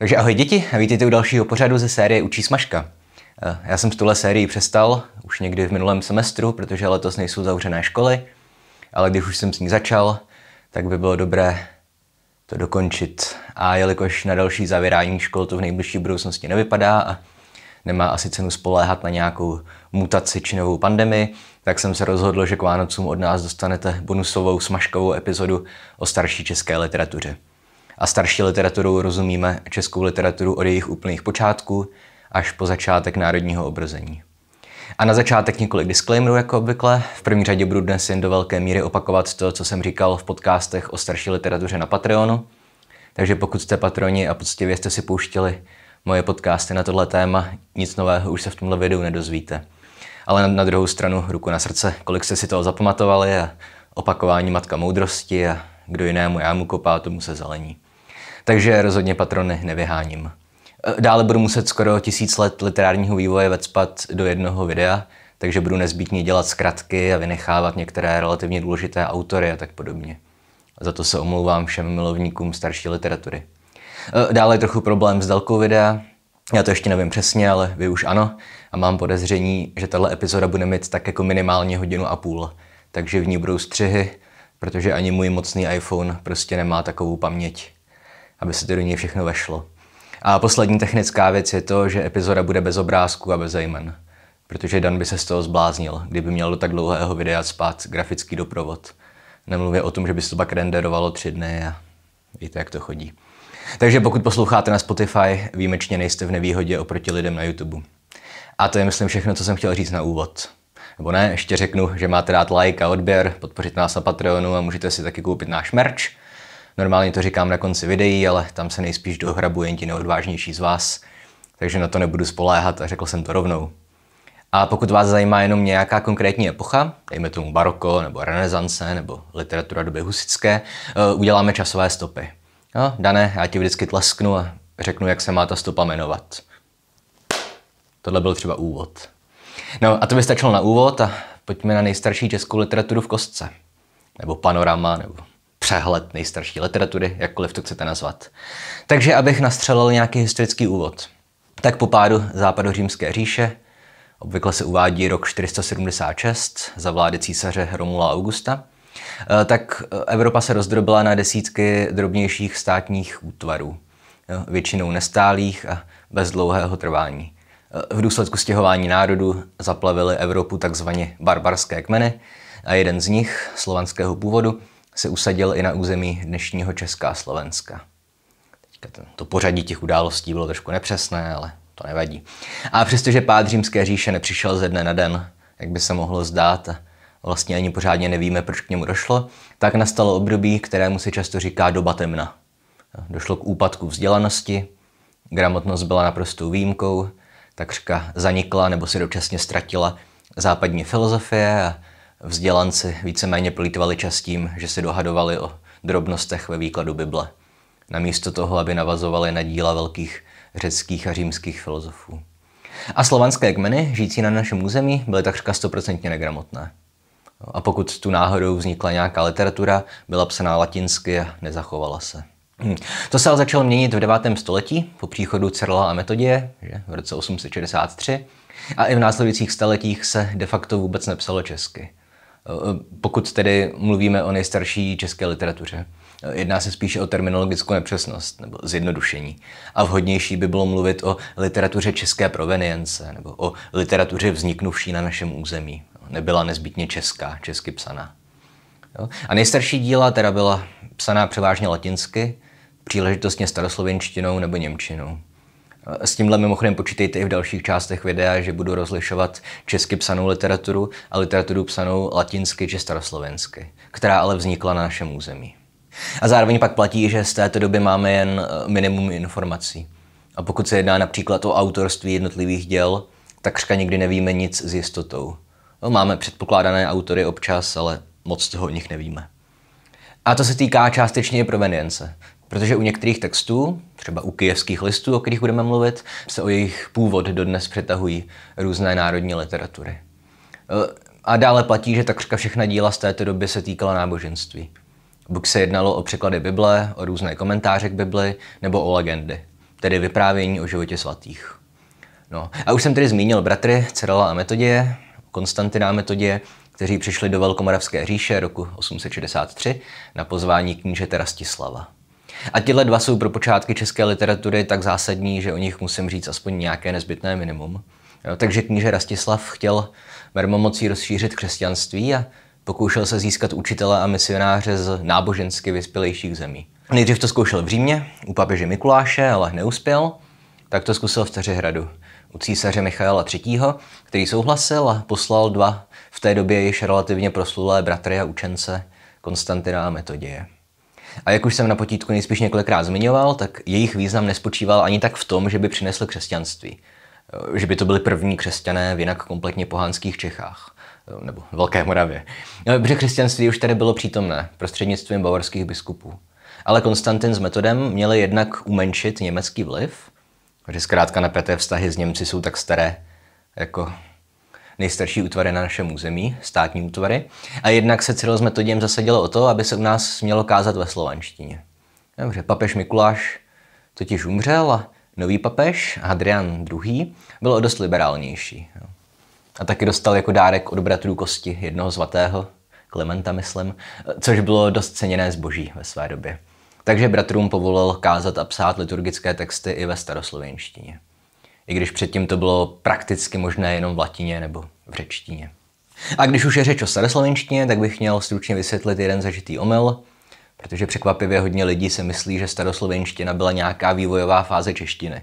Takže ahoj děti, vítejte u dalšího pořadu ze série Učí smažka. Eh, já jsem s tuhle sérií přestal už někdy v minulém semestru, protože letos nejsou zavřené školy, ale když už jsem s ní začal, tak by bylo dobré to dokončit. A jelikož na další zavírání škol to v nejbližší budoucnosti nevypadá a nemá asi cenu spoléhat na nějakou mutaci či novou pandemii, tak jsem se rozhodl, že k Vánocům od nás dostanete bonusovou smažkovou epizodu o starší české literatuře a starší literaturou rozumíme českou literaturu od jejich úplných počátků až po začátek národního obrození. A na začátek několik disclaimerů, jako obvykle. V první řadě budu dnes jen do velké míry opakovat to, co jsem říkal v podcastech o starší literatuře na Patreonu. Takže pokud jste patroni a poctivě jste si pouštěli moje podcasty na tohle téma, nic nového už se v tomhle videu nedozvíte. Ale na, na druhou stranu, ruku na srdce, kolik jste si toho zapamatovali a opakování matka moudrosti a kdo jinému jámu kopá, tomu se zelení takže rozhodně patrony nevyháním. E, dále budu muset skoro tisíc let literárního vývoje vecpat do jednoho videa, takže budu nezbytně dělat zkratky a vynechávat některé relativně důležité autory a tak podobně. Za to se omlouvám všem milovníkům starší literatury. E, dále je trochu problém s délkou videa. Já to ještě nevím přesně, ale vy už ano. A mám podezření, že tahle epizoda bude mít tak jako minimálně hodinu a půl. Takže v ní budou střihy, protože ani můj mocný iPhone prostě nemá takovou paměť aby se to do něj všechno vešlo. A poslední technická věc je to, že epizoda bude bez obrázků a bez jmen, protože Dan by se z toho zbláznil, kdyby měl do tak dlouhého videa spát grafický doprovod. Nemluvě o tom, že by se to pak renderovalo tři dny a víte, jak to chodí. Takže pokud posloucháte na Spotify, výjimečně nejste v nevýhodě oproti lidem na YouTube. A to je, myslím, všechno, co jsem chtěl říct na úvod. Nebo ne, ještě řeknu, že máte dát like a odběr, podpořit nás na Patreonu a můžete si taky koupit náš merch, Normálně to říkám na konci videí, ale tam se nejspíš dohrabu jen ti neodvážnější z vás, takže na to nebudu spoléhat a řekl jsem to rovnou. A pokud vás zajímá jenom nějaká konkrétní epocha, dejme tomu baroko, nebo renesance, nebo literatura doby husické, eh, uděláme časové stopy. No, Dané, já ti vždycky tlesknu a řeknu, jak se má ta stopa jmenovat. Tohle byl třeba úvod. No a to by stačilo na úvod a pojďme na nejstarší českou literaturu v kostce. Nebo panorama, nebo přehled nejstarší literatury, jakkoliv to chcete nazvat. Takže abych nastřelil nějaký historický úvod. Tak po pádu západořímské říše, obvykle se uvádí rok 476 za vlády císaře Romula Augusta, eh, tak eh, Evropa se rozdrobila na desítky drobnějších státních útvarů, eh, většinou nestálých a bez dlouhého trvání. V důsledku stěhování národů zaplavili Evropu takzvaně barbarské kmeny a jeden z nich, slovanského původu, se usadil i na území dnešního Česká Slovenska. Teďka to pořadí těch událostí bylo trošku nepřesné, ale to nevadí. A přestože pád římské říše nepřišel ze dne na den, jak by se mohlo zdát, vlastně ani pořádně nevíme, proč k němu došlo, tak nastalo období, kterému se často říká doba temna. Došlo k úpadku vzdělanosti, gramotnost byla naprostou výjimkou, takřka zanikla nebo se dočasně ztratila západní filozofie a vzdělanci víceméně plítvali čas tím, že se dohadovali o drobnostech ve výkladu Bible, namísto toho, aby navazovali na díla velkých řeckých a římských filozofů. A slovanské kmeny, žijící na našem území, byly takřka stoprocentně negramotné. A pokud tu náhodou vznikla nějaká literatura, byla psaná latinsky a nezachovala se. Hm. To se ale začalo měnit v 9. století po příchodu Cerla a Metodie že, v roce 863 a i v následujících staletích se de facto vůbec nepsalo česky. Eh, pokud tedy mluvíme o nejstarší české literatuře. Eh, jedná se spíše o terminologickou nepřesnost nebo zjednodušení. A vhodnější by bylo mluvit o literatuře české provenience nebo o literatuře vzniknuvší na našem území. Nebyla nezbytně česká, česky psaná. Jo? A nejstarší díla teda byla psaná převážně latinsky, příležitostně staroslovenštinou nebo němčinou. S tímhle mimochodem počítejte i v dalších částech videa, že budu rozlišovat česky psanou literaturu a literaturu psanou latinsky či staroslovensky, která ale vznikla na našem území. A zároveň pak platí, že z této doby máme jen eh, minimum informací. A pokud se jedná například o autorství jednotlivých děl, takřka nikdy nevíme nic s jistotou. No, máme předpokládané autory občas, ale moc toho o nich nevíme. A to se týká částečně i provenience. Protože u některých textů, třeba u kijevských listů, o kterých budeme mluvit, se o jejich původ dodnes přetahují různé národní literatury. E, a dále platí, že takřka všechna díla z této doby se týkala náboženství. Buď se jednalo o překlady Bible, o různé komentáře k Bibli, nebo o legendy, tedy vyprávění o životě svatých. No, a už jsem tedy zmínil bratry Cerala a Metodie, Konstantina a Metodie, kteří přišli do Velkomoravské říše roku 863 na pozvání knížete Rastislava. A tyhle dva jsou pro počátky české literatury tak zásadní, že o nich musím říct aspoň nějaké nezbytné minimum. Jo, takže kníže Rastislav chtěl mermomocí rozšířit křesťanství a pokoušel se získat učitele a misionáře z nábožensky vyspělejších zemí. Nejdřív to zkoušel v Římě, u papeže Mikuláše, ale neuspěl, tak to zkusil v Teřehradu, u císaře Michaela III., který souhlasil a poslal dva v té době již relativně proslulé bratry a učence Konstantina a Metoděje. A jak už jsem na potítku nejspíš několikrát zmiňoval, tak jejich význam nespočíval ani tak v tom, že by přinesl křesťanství. Eh, že by to byli první křesťané v jinak kompletně pohanských Čechách eh, nebo Velké Moravě. Eh, protože křesťanství už tady bylo přítomné prostřednictvím bavorských biskupů. Ale Konstantin s metodem měli jednak umenšit německý vliv, že zkrátka napěté vztahy s Němci jsou tak staré jako nejstarší útvary na našem území, státní útvary. A jednak se Cyril s Metodiem zasadilo o to, aby se u nás mělo kázat ve slovanštině. Dobře, papež Mikuláš totiž umřel a nový papež, Hadrian II., byl o dost liberálnější. A taky dostal jako dárek od bratrů kosti jednoho zvatého Klementa myslím, což bylo dost ceněné zboží ve své době. Takže bratrům povolil kázat a psát liturgické texty i ve staroslovenštině i když předtím to bylo prakticky možné jenom v latině nebo v řečtině. A když už je řeč o staroslovenštině, tak bych měl stručně vysvětlit jeden zažitý omyl, protože překvapivě hodně lidí se myslí, že staroslovenština byla nějaká vývojová fáze češtiny.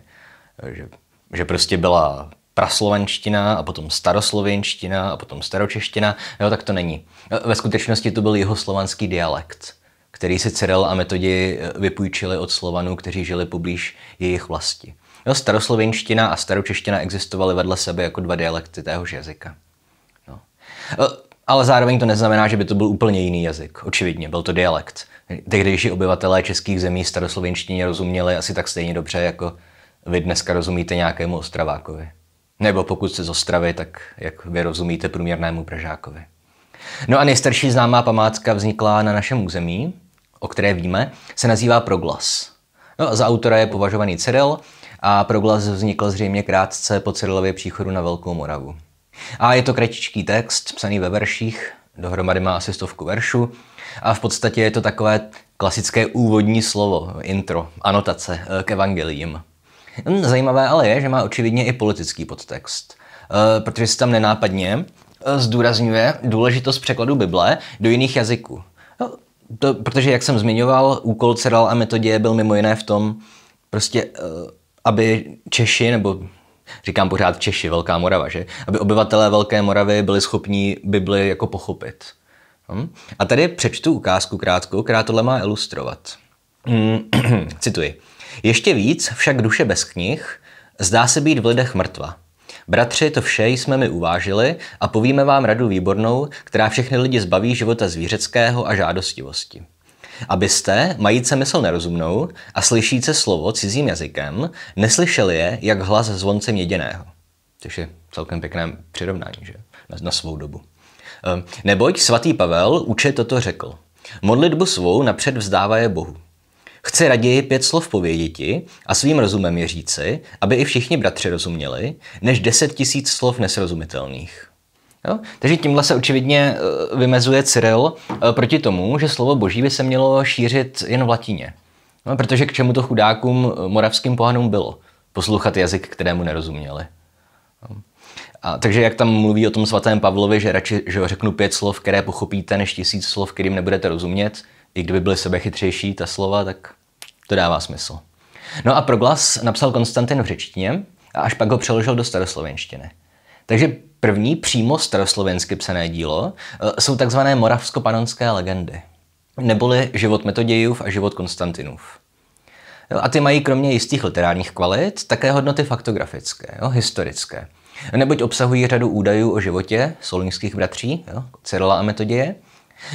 Že, že prostě byla praslovenština a potom staroslovenština a potom staročeština, jo, tak to není. Ve skutečnosti to byl jihoslovanský dialekt, který si Cyril a metodi vypůjčili od Slovanů, kteří žili poblíž jejich vlasti. Jo, staroslovenština a staročeština existovaly vedle sebe jako dva dialekty téhož jazyka. Jo. E, ale zároveň to neznamená, že by to byl úplně jiný jazyk. Očividně, byl to dialekt. Tehdejší obyvatelé českých zemí staroslovenštině rozuměli asi tak stejně dobře, jako vy dneska rozumíte nějakému ostravákovi. Nebo pokud se z Ostravy, tak jak vy rozumíte průměrnému Pražákovi. No a nejstarší známá památka vznikla na našem území, o které víme, se nazývá Proglas. No a za autora je považovaný Cyril a proglas vznikl zřejmě krátce po Cyrilově příchodu na Velkou Moravu. A je to kratičký text, psaný ve verších, dohromady má asi stovku veršů, a v podstatě je to takové klasické úvodní slovo, intro, anotace eh, k evangeliím. Hm, zajímavé ale je, že má očividně i politický podtext, eh, protože se tam nenápadně eh, zdůrazňuje důležitost překladu Bible do jiných jazyků. No, to, protože, jak jsem zmiňoval, úkol Cyril a metodě byl mimo jiné v tom, prostě aby Češi, nebo říkám pořád Češi, Velká Morava, že? Aby obyvatelé Velké Moravy byli schopní Bibli jako pochopit. Hm? A tady přečtu ukázku krátkou, která tohle má ilustrovat. Hm, cituji. Ještě víc však duše bez knih zdá se být v lidech mrtva. Bratři, to vše jsme mi uvážili a povíme vám radu výbornou, která všechny lidi zbaví života zvířeckého a žádostivosti. Abyste, majíce mysl nerozumnou a slyšíce slovo cizím jazykem, neslyšeli je, jak hlas zvonce měděného. Což je celkem pěkné přirovnání, že? Na, na svou dobu. Ehm, neboť svatý Pavel uče toto řekl. Modlitbu svou napřed vzdává je Bohu. Chci raději pět slov povědět a svým rozumem je říci, aby i všichni bratři rozuměli, než deset tisíc slov nesrozumitelných. Jo? Takže tímhle se očividně eh, vymezuje Cyril eh, proti tomu, že slovo boží by se mělo šířit jen v latině. No, protože k čemu to chudákům eh, moravským pohanům bylo? Poslouchat jazyk, kterému nerozuměli. No. A, takže jak tam mluví o tom svatém Pavlovi, že radši že ho řeknu pět slov, které pochopíte, než tisíc slov, kterým nebudete rozumět, i kdyby byly sebechytřejší ta slova, tak to dává smysl. No a proglas napsal Konstantin v řečtině a až pak ho přeložil do staroslovenštiny. Takže první přímo staroslovensky psané dílo eh, jsou takzvané moravsko-panonské legendy, neboli život Metodějův a život Konstantinův. Eh, a ty mají kromě jistých literárních kvalit také hodnoty faktografické, jo, historické. Neboť obsahují řadu údajů o životě solunských bratří, Cyrila a Metoděje,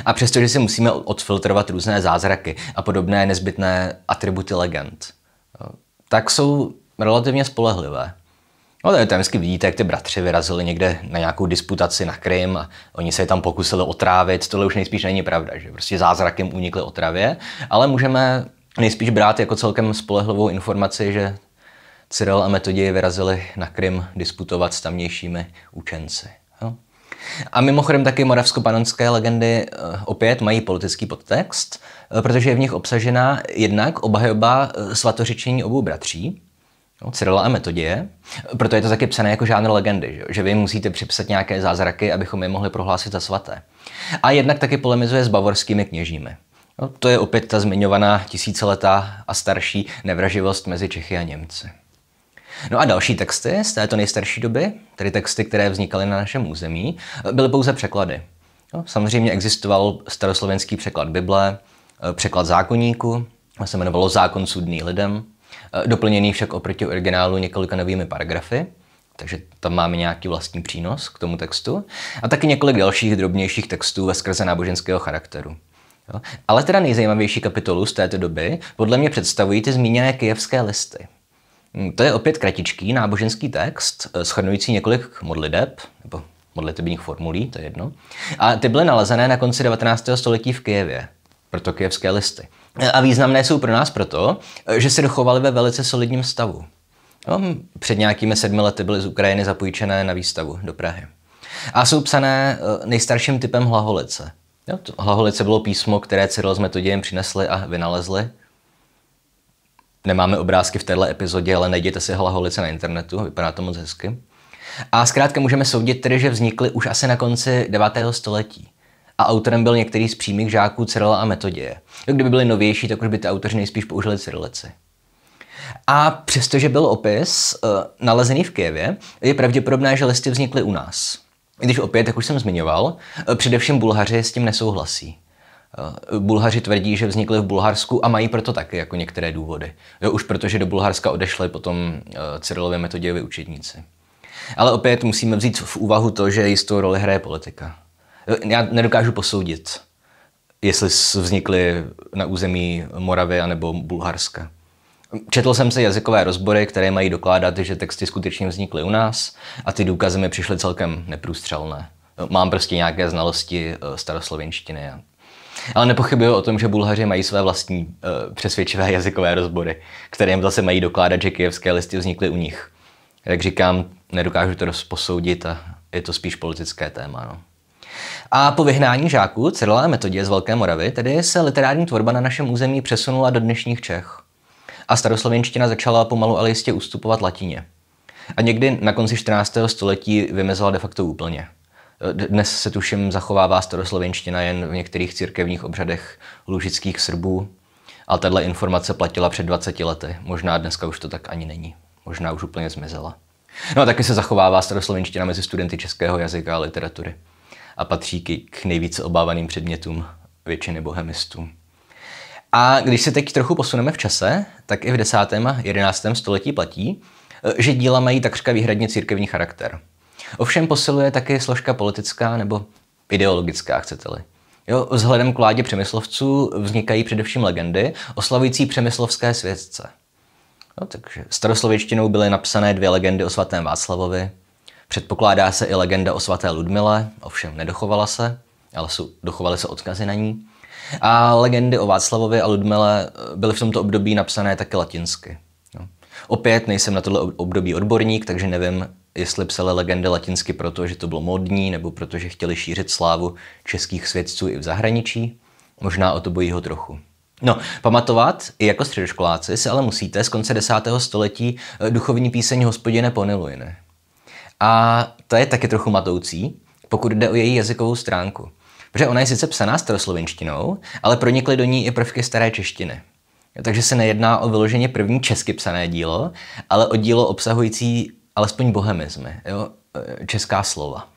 a přestože si musíme odfiltrovat různé zázraky a podobné nezbytné atributy legend, eh, tak jsou relativně spolehlivé. No to je tam vždycky vidíte, jak ty bratři vyrazili někde na nějakou disputaci na Krym a oni se je tam pokusili otrávit. Tohle už nejspíš není pravda, že prostě zázrakem unikly otravě, ale můžeme nejspíš brát jako celkem spolehlivou informaci, že Cyril a Metodii vyrazili na Krym disputovat s tamnějšími učenci. Jo? A mimochodem taky Moravsko-Panonské legendy eh, opět mají politický podtext, eh, protože je v nich obsažena jednak obhajoba eh, svatořečení obou bratří, no, Cyrila a Metodie. Proto je to taky psané jako žánr legendy, že, že vy musíte připsat nějaké zázraky, abychom je mohli prohlásit za svaté. A jednak taky polemizuje s bavorskými kněžími. No, to je opět ta zmiňovaná tisíciletá a starší nevraživost mezi Čechy a Němci. No a další texty z této nejstarší doby, tedy texty, které vznikaly na našem území, byly pouze překlady. No, samozřejmě existoval staroslovenský překlad Bible, eh, překlad zákonníku, se jmenovalo Zákon sudný lidem, Eh, doplněný však oproti originálu několika novými paragrafy, takže tam máme nějaký vlastní přínos k tomu textu, a taky několik dalších drobnějších textů ve skrze náboženského charakteru. Jo? Ale teda nejzajímavější kapitolu z této doby podle mě představují ty zmíněné kijevské listy. Hm, to je opět kratičký náboženský text, eh, shrnující několik modliteb, nebo modlitebních formulí, to je jedno. A ty byly nalezené na konci 19. století v Kijevě, proto kijevské listy a významné jsou pro nás proto, že se dochovaly ve velice solidním stavu. No, před nějakými sedmi lety byly z Ukrajiny zapůjčené na výstavu do Prahy. A jsou psané eh, nejstarším typem hlaholice. Jo, to hlaholice bylo písmo, které Cyril s Metodějem přinesli a vynalezli. Nemáme obrázky v této epizodě, ale najděte si hlaholice na internetu, vypadá to moc hezky. A zkrátka můžeme soudit tedy, že vznikly už asi na konci 9. století a autorem byl některý z přímých žáků Cyrila a Metoděje. Kdyby byli novější, tak už by ty autoři nejspíš použili Cyrilici. A přestože byl opis uh, nalezený v Kijevě, je pravděpodobné, že listy vznikly u nás. I když opět, jak už jsem zmiňoval, uh, především Bulhaři s tím nesouhlasí. Uh, Bulhaři tvrdí, že vznikly v Bulharsku a mají proto taky jako některé důvody. Jo, už protože do Bulharska odešly potom uh, Cyrilově metodějovi učedníci. Ale opět musíme vzít v úvahu to, že jistou roli hraje politika. Já nedokážu posoudit, jestli vznikly na území Moravy anebo Bulharska. Četl jsem si jazykové rozbory, které mají dokládat, že texty skutečně vznikly u nás a ty důkazy mi přišly celkem neprůstřelné. Mám prostě nějaké znalosti eh, staroslovenštiny. Ale nepochybuju o tom, že Bulhaři mají své vlastní eh, přesvědčivé jazykové rozbory, kterým zase mají dokládat, že kijevské listy vznikly u nich. Jak říkám, nedokážu to rozposoudit a je to spíš politické téma. No. A po vyhnání žáků Cyrila Metodě z Velké Moravy tedy se literární tvorba na našem území přesunula do dnešních Čech. A staroslovenština začala pomalu ale jistě ustupovat latině. A někdy na konci 14. století vymezela de facto úplně. Dnes se tuším zachovává staroslovenština jen v některých církevních obřadech lužických Srbů, ale tato informace platila před 20 lety. Možná dneska už to tak ani není. Možná už úplně zmizela. No a taky se zachovává staroslovenština mezi studenty českého jazyka a literatury a patří k nejvíce obávaným předmětům většiny bohemistů. A když se teď trochu posuneme v čase, tak i v 10. a 11. století platí, eh, že díla mají takřka výhradně církevní charakter. Ovšem posiluje také složka politická nebo ideologická, chcete-li. Jo, vzhledem k vládě přemyslovců vznikají především legendy oslavující přemyslovské světce. No, takže staroslověčtinou byly napsané dvě legendy o svatém Václavovi, Předpokládá se i legenda o svaté Ludmile, ovšem nedochovala se, ale jsou, dochovaly se odkazy na ní. A legendy o Václavovi a Ludmile eh, byly v tomto období napsané taky latinsky. No. Opět nejsem na tohle období odborník, takže nevím, jestli psali legendy latinsky proto, že to bylo modní, nebo protože chtěli šířit slávu českých svědců i v zahraničí. Možná o to bojího trochu. No, pamatovat, i jako středoškoláci, se ale musíte z konce 10. století eh, duchovní píseň Hospodine poniluj, a to je taky trochu matoucí, pokud jde o její jazykovou stránku. Protože ona je sice psaná staroslovenštinou, ale pronikly do ní i prvky staré češtiny. Takže se nejedná o vyloženě první česky psané dílo, ale o dílo obsahující alespoň bohemizmy, jo? E, česká slova.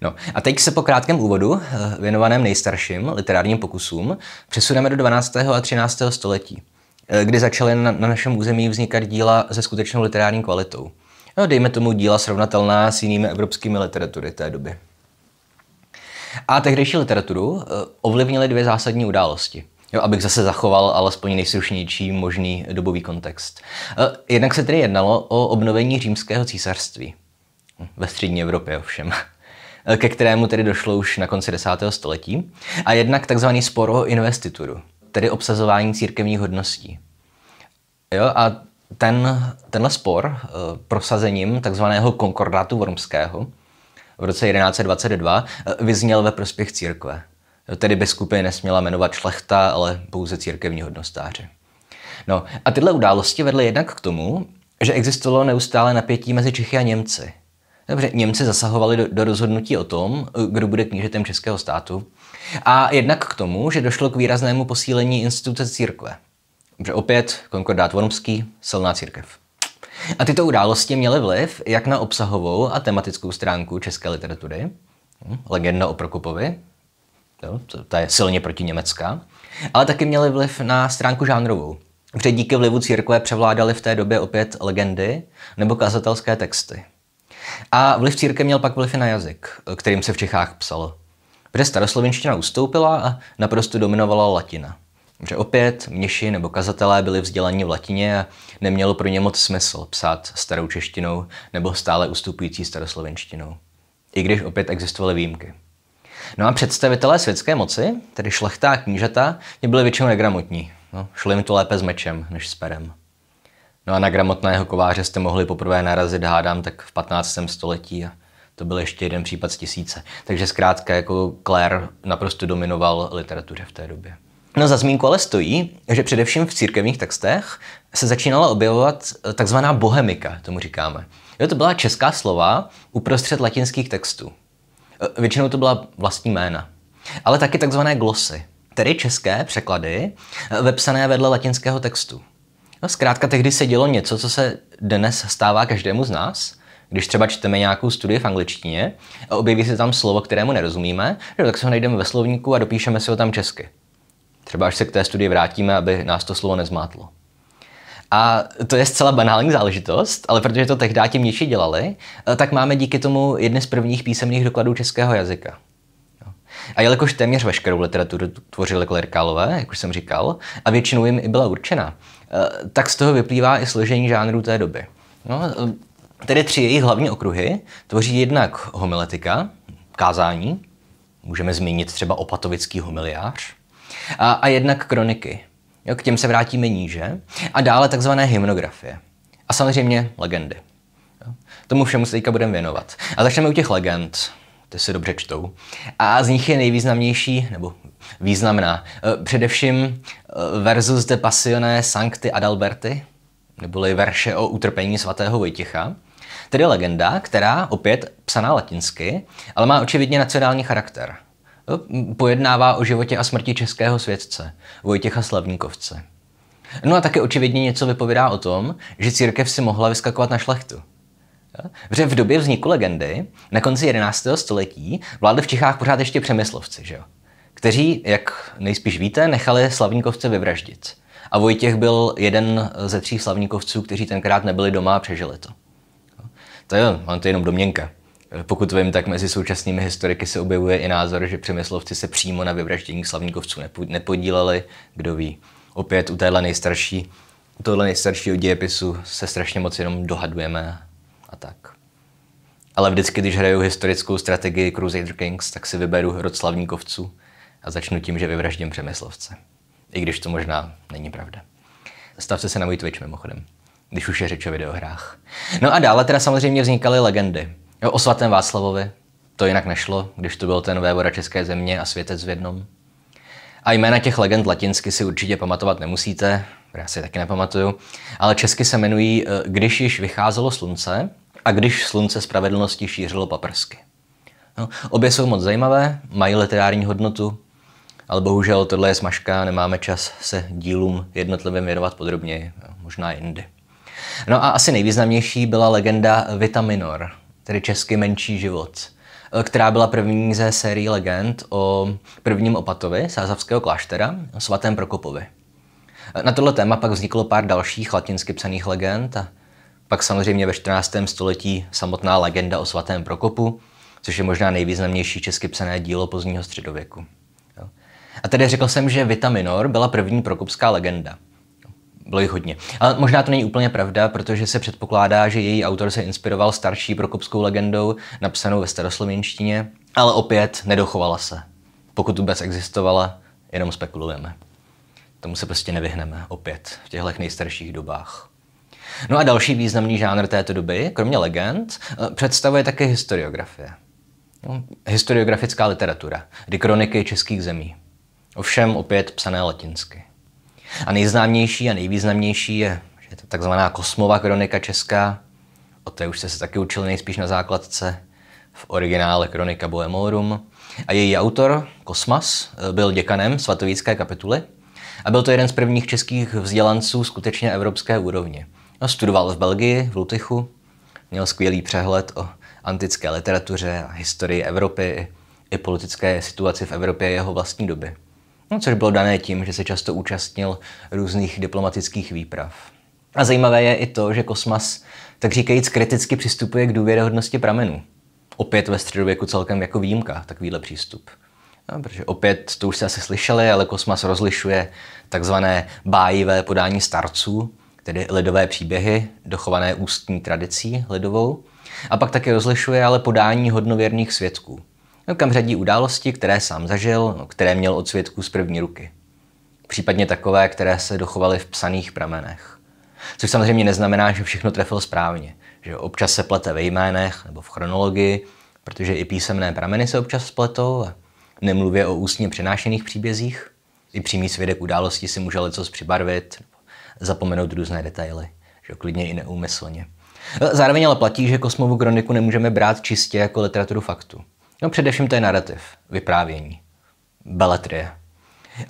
No a teď se po krátkém úvodu, e, věnovaném nejstarším literárním pokusům, přesuneme do 12. a 13. století, e, kdy začaly na, našem území vznikat díla se skutečnou literární kvalitou no, dejme tomu díla srovnatelná s jinými evropskými literatury té doby. A tehdejší literaturu eh, ovlivnily dvě zásadní události. Jo, abych zase zachoval alespoň nejstručnější možný dobový kontext. Eh, jednak se tedy jednalo o obnovení římského císařství. Hm, ve střední Evropě ovšem eh, ke kterému tedy došlo už na konci desátého století, a jednak takzvaný spor o investituru, tedy obsazování církevních hodností. Jo, a ten, tenhle spor eh, prosazením takzvaného konkordátu vormského v roce 1122 eh, vyzněl ve prospěch církve. Tedy biskupy nesměla jmenovat šlechta, ale pouze církevní hodnostáři. No a tyhle události vedly jednak k tomu, že existovalo neustále napětí mezi Čechy a Němci. Dobře, Němci zasahovali do, do rozhodnutí o tom, eh, kdo bude knížetem českého státu, a jednak k tomu, že došlo k výraznému posílení instituce církve. Dobře, opět konkordát Vormský, silná církev. A tyto události měly vliv jak na obsahovou a tematickou stránku české literatury, hm, legenda o Prokopovi, jo, to, ta je silně proti německá, ale taky měly vliv na stránku žánrovou. Protože díky vlivu církve převládaly v té době opět legendy nebo kazatelské texty. A vliv církve měl pak vliv i na jazyk, kterým se v Čechách psalo. Protože staroslovenština ustoupila a naprosto dominovala latina. Že opět mniši nebo kazatelé byli vzdělaní v latině a nemělo pro ně moc smysl psát starou češtinou nebo stále ustupující staroslovenštinou. I když opět existovaly výjimky. No a představitelé světské moci, tedy šlechtá a knížata, mě byli většinou negramotní. No, šli jim to lépe s mečem než s perem. No a na gramotného kováře jste mohli poprvé narazit, hádám, tak v 15. století a to byl ještě jeden případ z tisíce. Takže zkrátka jako Claire naprosto dominoval literatuře v té době. No za zmínku ale stojí, že především v církevních textech se začínala objevovat eh, takzvaná bohemika, tomu říkáme. Jo, to byla česká slova uprostřed latinských textů. Eh, většinou to byla vlastní jména. Ale taky takzvané glosy, tedy české překlady eh, vepsané vedle latinského textu. No, zkrátka tehdy se dělo něco, co se dnes stává každému z nás. Když třeba čteme nějakou studii v angličtině a objeví se tam slovo, kterému nerozumíme, tak se ho najdeme ve slovníku a dopíšeme si ho tam česky. Třeba až se k té studii vrátíme, aby nás to slovo nezmátlo. A to je zcela banální záležitost, ale protože to tehdy ti mniši dělali, eh, tak máme díky tomu jedny z prvních písemných dokladů českého jazyka. A jelikož téměř veškerou literaturu tvořili klerkálové, jak už jsem říkal, a většinou jim i byla určena, eh, tak z toho vyplývá i složení žánru té doby. No, eh, tedy tři jejich hlavní okruhy tvoří jednak homiletika, kázání, můžeme zmínit třeba opatovický homiliář, a, a jednak kroniky. Jo, k těm se vrátíme níže. A dále takzvané hymnografie. A samozřejmě legendy. Jo. Tomu všemu se teďka budeme věnovat. A začneme u těch legend. Ty si dobře čtou. A z nich je nejvýznamnější, nebo významná, e, především e, versus de passione sancti adalberti, neboli verše o utrpení svatého Vojticha, tedy legenda, která opět psaná latinsky, ale má očividně nacionální charakter. Pojednává o životě a smrti českého světce, Vojtěcha Slavníkovce. No a také očividně něco vypovídá o tom, že církev si mohla vyskakovat na šlechtu. Protože v době vzniku legendy, na konci 11. století, vládli v Čechách pořád ještě přemyslovci, že jo? kteří, jak nejspíš víte, nechali slavníkovce vyvraždit. A Vojtěch byl jeden ze tří slavníkovců, kteří tenkrát nebyli doma a přežili to. To je, to je jenom domněnka. Pokud vím, tak mezi současnými historiky se objevuje i názor, že přemyslovci se přímo na vyvraždění slavníkovců nepodíleli, kdo ví. Opět u téhle nejstarší, u tohle nejstaršího dějepisu se strašně moc jenom dohadujeme a tak. Ale vždycky, když hraju historickou strategii Crusader Kings, tak si vyberu rod slavníkovců a začnu tím, že vyvraždím přemyslovce. I když to možná není pravda. Stavte se na můj Twitch mimochodem, když už je řeč o videohrách. No a dále teda samozřejmě vznikaly legendy. Jo, o svatém Václavovi. To jinak nešlo, když to byl ten vévoda České země a světec v jednom. A jména těch legend latinsky si určitě pamatovat nemusíte, já si taky nepamatuju, ale česky se jmenují eh, Když již vycházelo slunce a Když slunce spravedlnosti šířilo paprsky. No, obě jsou moc zajímavé, mají literární hodnotu, ale bohužel tohle je smažka, nemáme čas se dílům jednotlivým věnovat podrobně, možná jindy. No a asi nejvýznamnější byla legenda Vita Minor, tedy česky menší život, eh, která byla první ze sérií legend o prvním opatovi sázavského kláštera, o svatém Prokopovi. Eh, na tohle téma pak vzniklo pár dalších latinsky psaných legend a pak samozřejmě ve 14. století samotná legenda o svatém Prokopu, což je možná nejvýznamnější česky psané dílo pozdního středověku. A tedy řekl jsem, že Vita Minor byla první prokopská legenda – bylo jich hodně. A možná to není úplně pravda, protože se předpokládá, že její autor se inspiroval starší prokopskou legendou, napsanou ve staroslovenštině, ale opět nedochovala se. Pokud vůbec existovala, jenom spekulujeme. Tomu se prostě nevyhneme opět v těchto nejstarších dobách. No a další významný žánr této doby, kromě legend, eh, představuje také historiografie. No, historiografická literatura, kdy kroniky českých zemí. Ovšem opět psané latinsky. A nejznámější a nejvýznamnější je, že je to takzvaná kosmová kronika česká. O té už jste se taky učili nejspíš na základce v originále Kronika Bohemorum. A její autor, Kosmas, byl děkanem svatovícké kapituly a byl to jeden z prvních českých vzdělanců skutečně evropské úrovně. No, studoval v Belgii, v Lutychu, měl skvělý přehled o antické literatuře a historii Evropy i politické situaci v Evropě jeho vlastní doby no, což bylo dané tím, že se často účastnil různých diplomatických výprav. A zajímavé je i to, že kosmas tak říkajíc kriticky přistupuje k důvěryhodnosti pramenů. Opět ve středověku celkem jako výjimka takovýhle přístup. No, protože opět, to už se asi slyšeli, ale kosmas rozlišuje takzvané bájivé podání starců, tedy lidové příběhy, dochované ústní tradicí lidovou, a pak také rozlišuje ale podání hodnověrných svědků, no kam řadí události, které sám zažil, no, které měl od svědků z první ruky. Případně takové, které se dochovaly v psaných pramenech. Což samozřejmě neznamená, že všechno trefil správně, že občas se plete ve jménech nebo v chronologii, protože i písemné prameny se občas spletou a nemluvě o ústně přenášených příbězích. I přímý svědek události si může lecos přibarvit, zapomenout různé detaily, že klidně i neúmyslně. Zároveň ale platí, že kosmovou kroniku nemůžeme brát čistě jako literaturu faktu. No především to je narrativ, vyprávění, beletrie.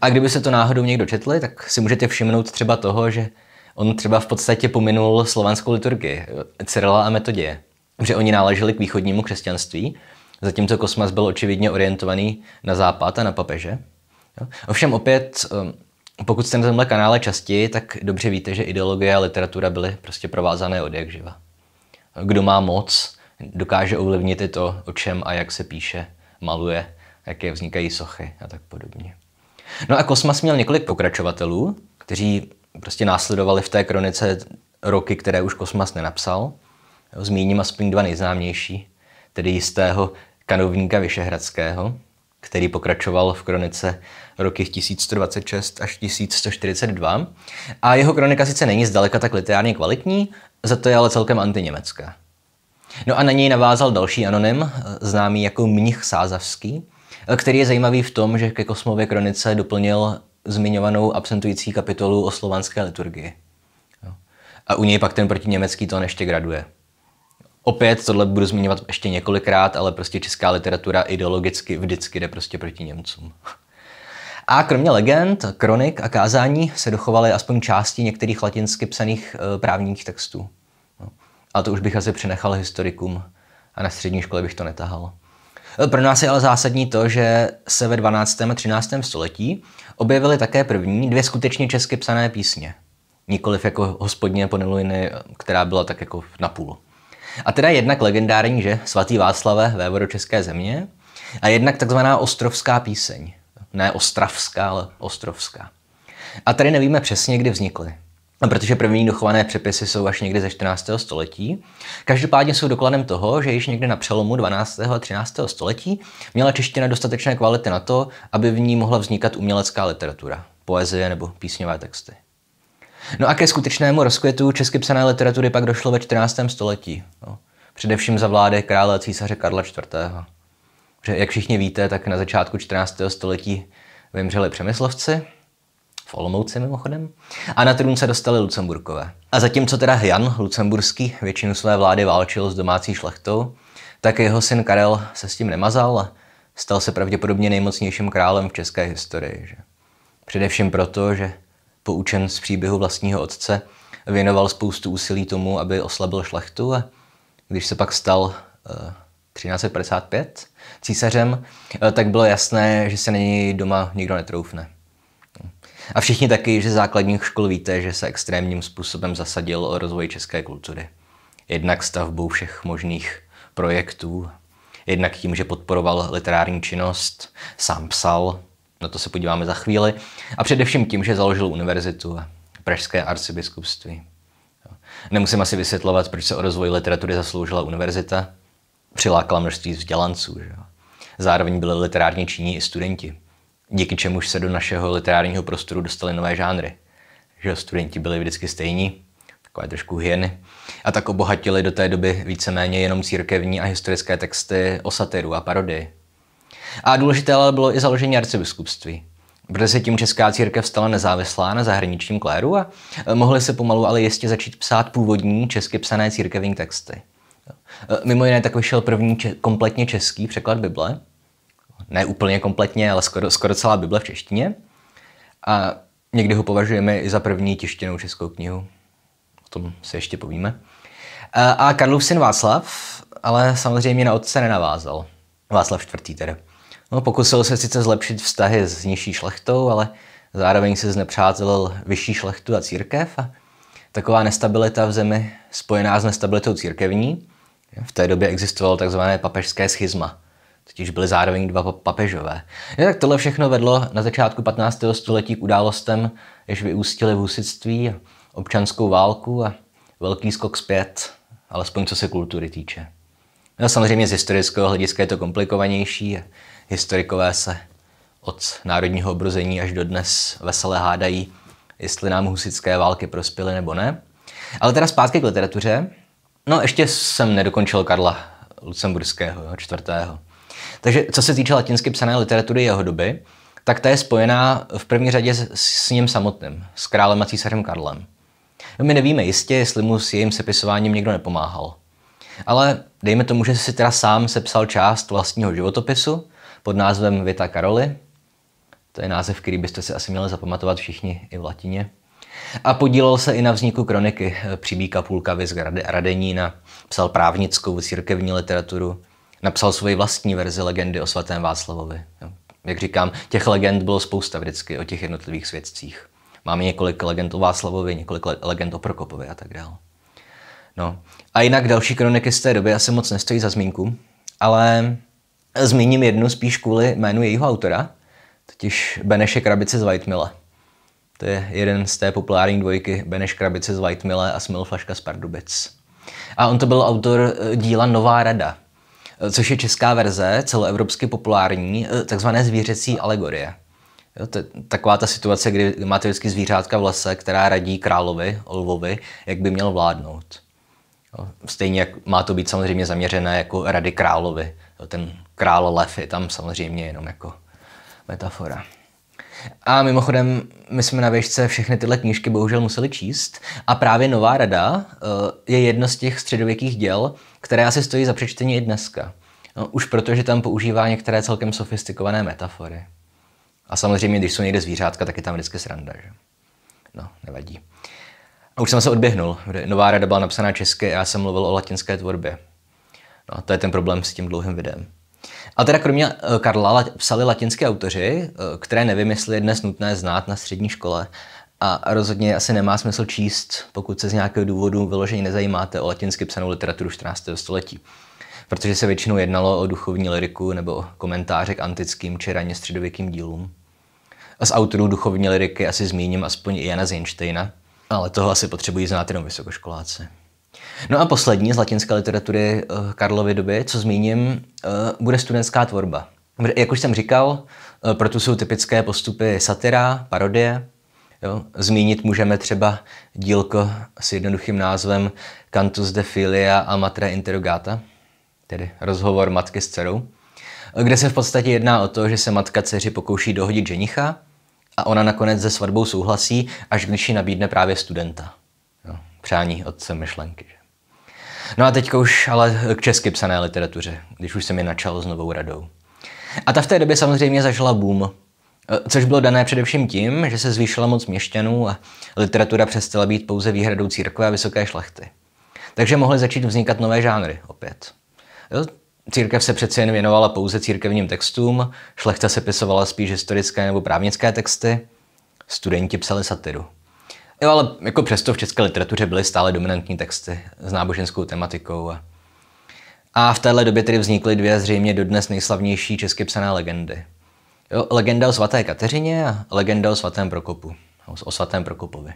A kdyby se to náhodou někdo četl, tak si můžete všimnout třeba toho, že on třeba v podstatě pominul slovanskou liturgii, Cyrila a Metodie, že oni náleželi k východnímu křesťanství, zatímco Kosmas byl očividně orientovaný na západ a na papeže. Jo? Ovšem opět, um, pokud jste na tomhle kanále častěji, tak dobře víte, že ideologie a literatura byly prostě provázané od jak živa. Kdo má moc, dokáže ovlivnit i to, o čem a jak se píše, maluje, jaké vznikají sochy a tak podobně. No a Kosmas měl několik pokračovatelů, kteří prostě následovali v té kronice roky, které už Kosmas nenapsal. Zmíním aspoň dva nejznámější, tedy jistého kanovníka Vyšehradského, který pokračoval v kronice roky 1126 až 1142. A jeho kronika sice není zdaleka tak literárně kvalitní, za to je ale celkem antiněmecká. No a na něj navázal další anonym, eh, známý jako Mnich Sázavský, eh, který je zajímavý v tom, že ke Kosmově kronice doplnil zmiňovanou absentující kapitolu o slovanské liturgii. No. A u něj pak ten protiněmecký tón ještě graduje. Opět tohle budu zmiňovat ještě několikrát, ale prostě česká literatura ideologicky vždycky jde prostě proti Němcům. A kromě legend, kronik a kázání se dochovaly aspoň části některých latinsky psaných eh, právních textů. A to už bych asi přenechal historikům a na střední škole bych to netahal. E, pro nás je ale zásadní to, že se ve 12. a 13. století objevily také první dvě skutečně česky psané písně. Nikoliv jako hospodně Ponilujny, která byla tak jako napůl. A teda jednak legendární, že svatý Václave, vévodo České země, a jednak takzvaná ostrovská píseň. Ne ostravská, ale ostrovská. A tady nevíme přesně, kdy vznikly. No, protože první dochované přepisy jsou až někdy ze 14. století. Každopádně jsou dokladem toho, že již někde na přelomu 12. a 13. století měla čeština dostatečné kvality na to, aby v ní mohla vznikat umělecká literatura, poezie nebo písňové texty. No a ke skutečnému rozkvětu česky psané literatury pak došlo ve 14. století. No, především za vlády krále císaře Karla IV. Že, jak všichni víte, tak na začátku 14. století vymřeli přemyslovci, v Olomouci mimochodem, a na trůn se dostali Lucemburkové. A zatímco teda Jan Lucemburský většinu své vlády válčil s domácí šlechtou, tak jeho syn Karel se s tím nemazal a stal se pravděpodobně nejmocnějším králem v české historii. Že? Především proto, že poučen z příběhu vlastního otce věnoval spoustu úsilí tomu, aby oslabil šlechtu a když se pak stal 1355 eh, císařem, eh, tak bylo jasné, že se na něj doma nikdo netroufne. A všichni taky, že základních škol víte, že se extrémním způsobem zasadil o rozvoj české kultury. Jednak stavbou všech možných projektů, jednak tím, že podporoval literární činnost, sám psal, na to se podíváme za chvíli, a především tím, že založil univerzitu a Pražské arcibiskupství. Nemusím asi vysvětlovat, proč se o rozvoj literatury zasloužila univerzita. Přilákala množství vzdělanců. Že? Zároveň byli literárně činní i studenti díky čemuž se do našeho literárního prostoru dostaly nové žánry. Že studenti byli vždycky stejní, takové trošku hyeny. A tak obohatili do té doby víceméně jenom církevní a historické texty o satiru a parodii. A důležité ale bylo i založení arcibiskupství, protože se tím česká církev stala nezávislá na zahraničním kléru a e, mohly se pomalu ale jistě začít psát původní česky psané církevní texty. E, mimo jiné tak vyšel první če- kompletně český překlad Bible, ne úplně kompletně, ale skoro, skoro celá Bible v češtině. A někdy ho považujeme i za první tištěnou českou knihu. O tom se ještě povíme. A Karlův syn Václav, ale samozřejmě na otce nenavázal. Václav IV. tedy. No, pokusil se sice zlepšit vztahy s nižší šlechtou, ale zároveň se znepřátelil vyšší šlechtu a církev. A taková nestabilita v zemi spojená s nestabilitou církevní. V té době existovalo takzvané papežské schizma – totiž byly zároveň dva papežové. Ja, no tak tohle všechno vedlo na začátku 15. století k událostem, jež vyústily v husitství a občanskou válku a velký skok zpět, alespoň co se kultury týče. No, samozřejmě z historického hlediska je to komplikovanější. Historikové se od národního obrození až do dnes veselé hádají, jestli nám husické války prospěly nebo ne. Ale teda zpátky k literatuře. No, ještě jsem nedokončil Karla Lucemburského, čtvrtého. Takže co se týče latinsky psané literatury jeho doby, tak ta je spojená v první řadě s, s ním samotným, s králem a císařem Karlem. My nevíme jistě, jestli mu s jejím sepisováním někdo nepomáhal. Ale dejme tomu, že si teda sám sepsal část vlastního životopisu pod názvem Vita Karoli. To je název, který byste si asi měli zapamatovat všichni i v latině. A podílel se i na vzniku kroniky Příbíka Půlka Viz Radenína, psal právnickou církevní literaturu, napsal svoji vlastní verzi legendy o svatém Václavovi. Jak říkám, těch legend bylo spousta vždycky o těch jednotlivých svědcích. Máme několik legend o Václavovi, několik legend o Prokopovi a tak dále. No. A jinak další kroniky z té doby asi moc nestojí za zmínku, ale zmíním jednu spíš kvůli jménu jejího autora, totiž Beneše Krabice z Whitemile. To je jeden z té populární dvojky Beneš Krabice z Whitemile a Smil Flaška z Pardubic. A on to byl autor eh, díla Nová rada, Eh, což je česká verze, celoevropsky populární, eh, takzvané zvířecí alegorie. Jo, to je taková ta situace, kdy máte vždycky zvířátka v lese, která radí královi, lvovi, jak by měl vládnout. Jo, stejně jak má to být samozřejmě zaměřené jako rady královi. Jo, ten král lev je tam samozřejmě jenom jako metafora. A mimochodem, my jsme na věžce všechny tyhle knížky bohužel museli číst a právě Nová rada eh, je jedno z těch středověkých děl, které asi stojí za přečtení i dneska. No, už protože tam používá některé celkem sofistikované metafory. A samozřejmě, když jsou někde zvířátka, tak je tam vždycky sranda, že? No, nevadí. A už jsem se odběhnul. Nová rada byla napsaná česky a já jsem mluvil o latinské tvorbě. No, to je ten problém s tím dlouhým videem. A teda kromě eh, Karla psali latinské autoři, eh, které nevím, jestli je dnes nutné znát na střední škole. A rozhodně asi nemá smysl číst, pokud se z nějakého důvodu vyloženě nezajímáte o latinsky psanou literaturu 14. století. Protože se většinou jednalo o duchovní liriku nebo komentáře k antickým či raně středověkým dílům. A z autorů duchovní liriky asi zmíním aspoň i Jana Zinštejna, ale toho asi potřebují znát jenom vysokoškoláci. No a poslední z latinské literatury eh, Karlovy doby, co zmíním, eh, bude studentská tvorba. Jak už jsem říkal, eh, proto jsou typické postupy satyra, parodie. Jo. Zmínit můžeme třeba dílko s jednoduchým názvem Cantus de filia a matra interrogata, tedy rozhovor matky s dcerou, kde se v podstatě jedná o to, že se matka dceři pokouší dohodit ženicha a ona nakonec se svatbou souhlasí, až když ji nabídne právě studenta. Jo. Přání otce myšlenky. No a teď už ale k česky psané literatuře, když už jsem ji načal s novou radou. A ta v té době samozřejmě zažila boom, e, což bylo dané především tím, že se zvýšila moc měšťanů a literatura přestala být pouze výhradou církve a vysoké šlechty. Takže mohly začít vznikat nové žánry opět. Jo? Církev se přece jen věnovala pouze církevním textům, šlechta se pisovala spíš historické nebo právnické texty, studenti psali satiru. Jo, ale jako přesto v české literatuře byly stále dominantní texty s náboženskou tematikou. A, a v téhle době tedy vznikly dvě zřejmě dodnes nejslavnější česky psané legendy. Jo, legenda o svaté Kateřině a legenda o svatém Prokopu, o svatém Prokopovi.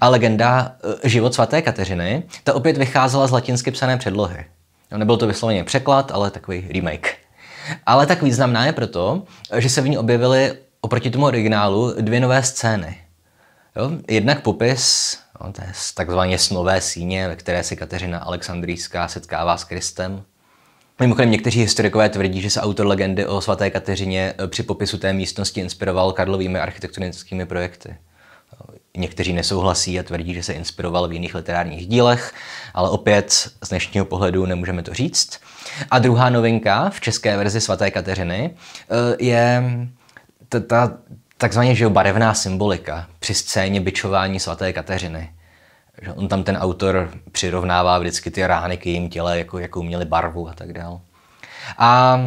A legenda eh, Život svaté Kateřiny, ta opět vycházela z latinsky psané předlohy. Jo, nebyl to vysloveně překlad, ale takový remake. Ale tak významná je proto, že se v ní objevily oproti tomu originálu dvě nové scény. Jo? Jednak popis no, té takzvaně snové síně, ve které se Kateřina Alexandrijská setkává s Kristem. Mimochodem někteří historikové tvrdí, že se autor legendy o svaté Kateřině eh, při popisu té místnosti inspiroval Karlovými architektonickými projekty. Eh, někteří nesouhlasí a tvrdí, že se inspiroval v jiných literárních dílech, ale opět z dnešního pohledu nemůžeme to říct. A druhá novinka v české verzi svaté Kateřiny eh, je ta takzvaně že barevná symbolika při scéně byčování svaté Kateřiny. Že on tam ten autor přirovnává vždycky ty rány k jejím těle, jako, jakou měli barvu a tak dál. A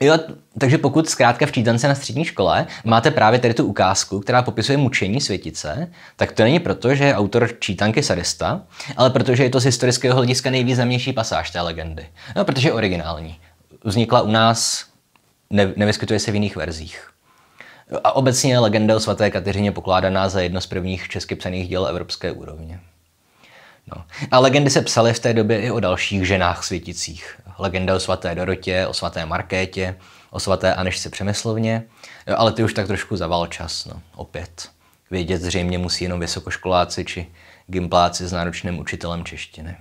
jo, takže pokud zkrátka v čítance na střední škole máte právě tady tu ukázku, která popisuje mučení světice, tak to není proto, že je autor čítanky sadista, ale protože je to z historického hlediska nejvýznamnější pasáž té legendy. No, protože je originální. Vznikla u nás, ne, nevyskytuje se v jiných verzích. A obecně je legenda o svaté Kateřině pokládaná za jedno z prvních česky psaných děl evropské úrovně. No. A legendy se psaly v té době i o dalších ženách světicích. Legenda o svaté Dorotě, o svaté Markétě, o svaté Anešce Přemyslovně, ale ty už tak trošku zaval čas, no, opět. Vědět zřejmě musí jenom vysokoškoláci či gimpláci s náročným učitelem češtiny.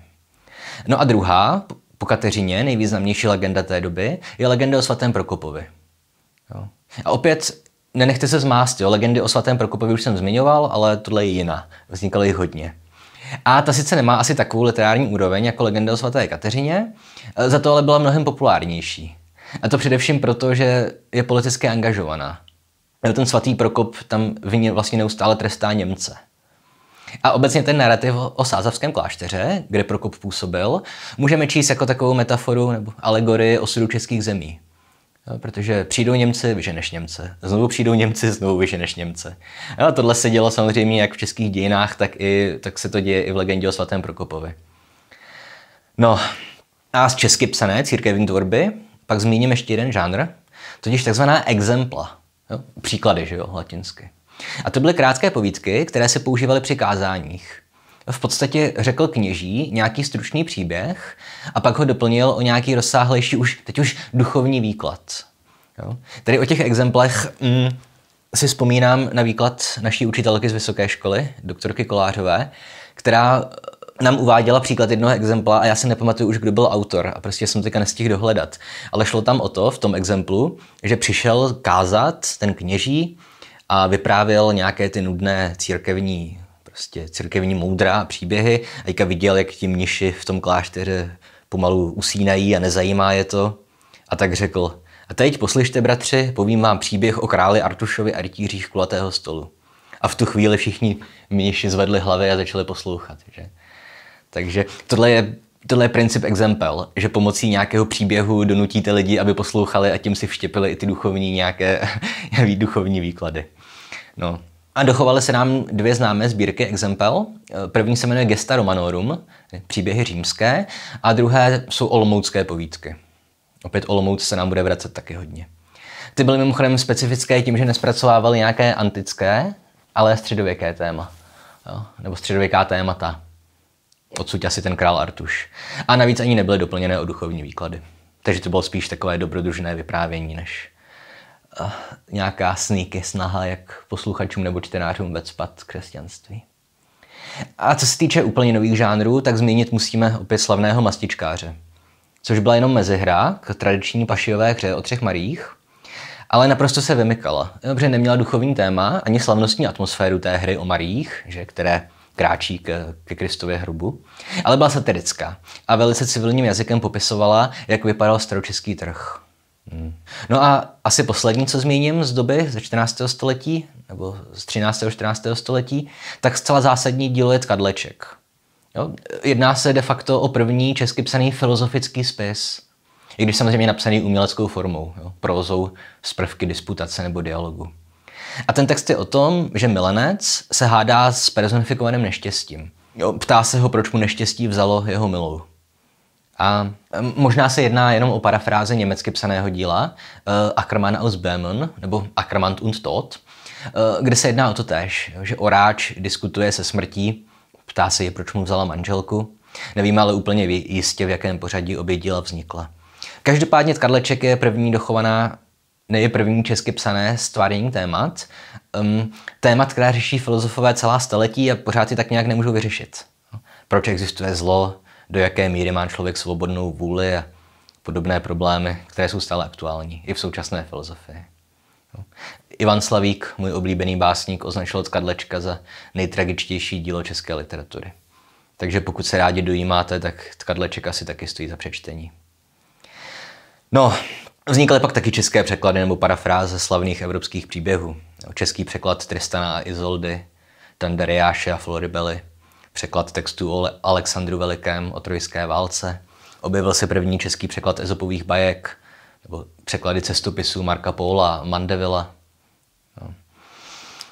No a druhá, po Kateřině, nejvýznamnější legenda té doby, je legenda o svatém Prokopovi. Jo. A opět nenechte se zmást, jo. legendy o svatém Prokopovi už jsem zmiňoval, ale tohle je jiná. Vznikaly jich hodně. A ta sice nemá asi takovou literární úroveň jako legenda o svaté Kateřině, e, za to ale byla mnohem populárnější. A to především proto, že je politicky angažovaná. Ten svatý Prokop tam vině vlastně neustále trestá Němce. A obecně ten narrativ o sázavském klášteře, kde Prokop působil, můžeme číst jako takovou metaforu nebo alegorii osudu českých zemí. Eh, protože přijdou Němci, vyženeš Němce. Znovu přijdou Němci, znovu vyženeš Němce. Eh, a tohle se dělo samozřejmě jak v českých dějinách, tak, i, tak se to děje i v legendě o svatém Prokopovi. No a z česky psané církevní tvorby pak zmíním ještě jeden žánr, totiž takzvaná exempla. Jo? Příklady, že jo, latinsky. A to byly krátké povídky, které se používaly při kázáních v podstatě řekl kněží nějaký stručný příběh a pak ho doplnil o nějaký rozsáhlejší už, teď už duchovní výklad. Jo? Tady o těch exemplech mm, si vzpomínám na výklad naší učitelky z vysoké školy, doktorky Kolářové, která nám uváděla příklad jednoho exempla a já si nepamatuju už, kdo byl autor a prostě jsem teďka nestihl dohledat. Ale šlo tam o to, v tom exemplu, že přišel kázat ten kněží a vyprávěl nějaké ty nudné církevní prostě církevní moudra a příběhy. A teďka viděl, jak ti mniši v tom klášteře pomalu usínají a nezajímá je to. A tak řekl, a teď poslyšte, bratři, povím vám příběh o králi Artušovi a rytířích kulatého stolu. A v tu chvíli všichni mniši zvedli hlavy a začali poslouchat. Že? Takže tohle je, tohle je princip exempel, že pomocí nějakého příběhu donutíte lidi, aby poslouchali a tím si vštěpili i ty duchovní nějaké duchovní výklady. No, a dochovaly se nám dvě známé sbírky Exempel. První se jmenuje Gesta Romanorum, příběhy římské, a druhé jsou olomoucké povídky. Opět Olomouc se nám bude vracet taky hodně. Ty byly mimochodem specifické tím, že nespracovávaly nějaké antické, ale středověké téma. Jo? Nebo středověká témata. Odsud asi ten král Artuš. A navíc ani nebyly doplněné o duchovní výklady. Takže to bylo spíš takové dobrodružné vyprávění, než nějaká sníky snaha, jak posluchačům nebo čtenářům vecpat křesťanství. A co se týče úplně nových žánrů, tak zmínit musíme opět slavného mastičkáře, což byla jenom mezihra k tradiční pašijové hře o třech marích, ale naprosto se vymykala, protože neměla duchovní téma ani slavnostní atmosféru té hry o marích, že, které kráčí ke, ke Kristově hrubu, ale byla satirická a velice civilním jazykem popisovala, jak vypadal staročeský trh. No a asi poslední, co zmíním z doby ze 14. století, nebo z 13. a 14. století, tak zcela zásadní dílo je Tkadleček. Jo? Jedná se de facto o první česky psaný filozofický spis, i když samozřejmě napsaný uměleckou formou, jo? prózou z prvky disputace nebo dialogu. A ten text je o tom, že milenec se hádá s personifikovaným neštěstím. Jo, ptá se ho, proč mu neštěstí vzalo jeho milou. A možná se jedná jenom o parafráze německy psaného díla eh, Ackermann aus Böhmen, nebo Ackermann und Tod, eh, kde se jedná o to tež, že oráč diskutuje se smrtí, ptá se je, proč mu vzala manželku. nevím, ale úplně jistě, v jakém pořadí obě díla vznikla. Každopádně Karleček je první dochovaná je první česky psané stvárnění témat. Um, témat, která řeší filozofové celá staletí a pořád ji tak nějak nemůžou vyřešit. Proč existuje zlo, do jaké míry má člověk svobodnou vůli a podobné problémy, které jsou stále aktuální i v současné filozofii. Ivan Slavík, můj oblíbený básník, označil Skadlečka za nejtragičtější dílo české literatury. Takže pokud se rádi dojímáte, tak Kadleček asi taky stojí za přečtení. No, Vznikaly pak taky české překlady nebo parafráze slavných evropských příběhů. Český překlad Tristana a Izoldy, Tandariáše a Floribely, překlad textů o Alexandru Velikém o trojské válce. Objevil se první český překlad ezopových bajek, nebo překlady cestopisů Marka Paula, Mandevila.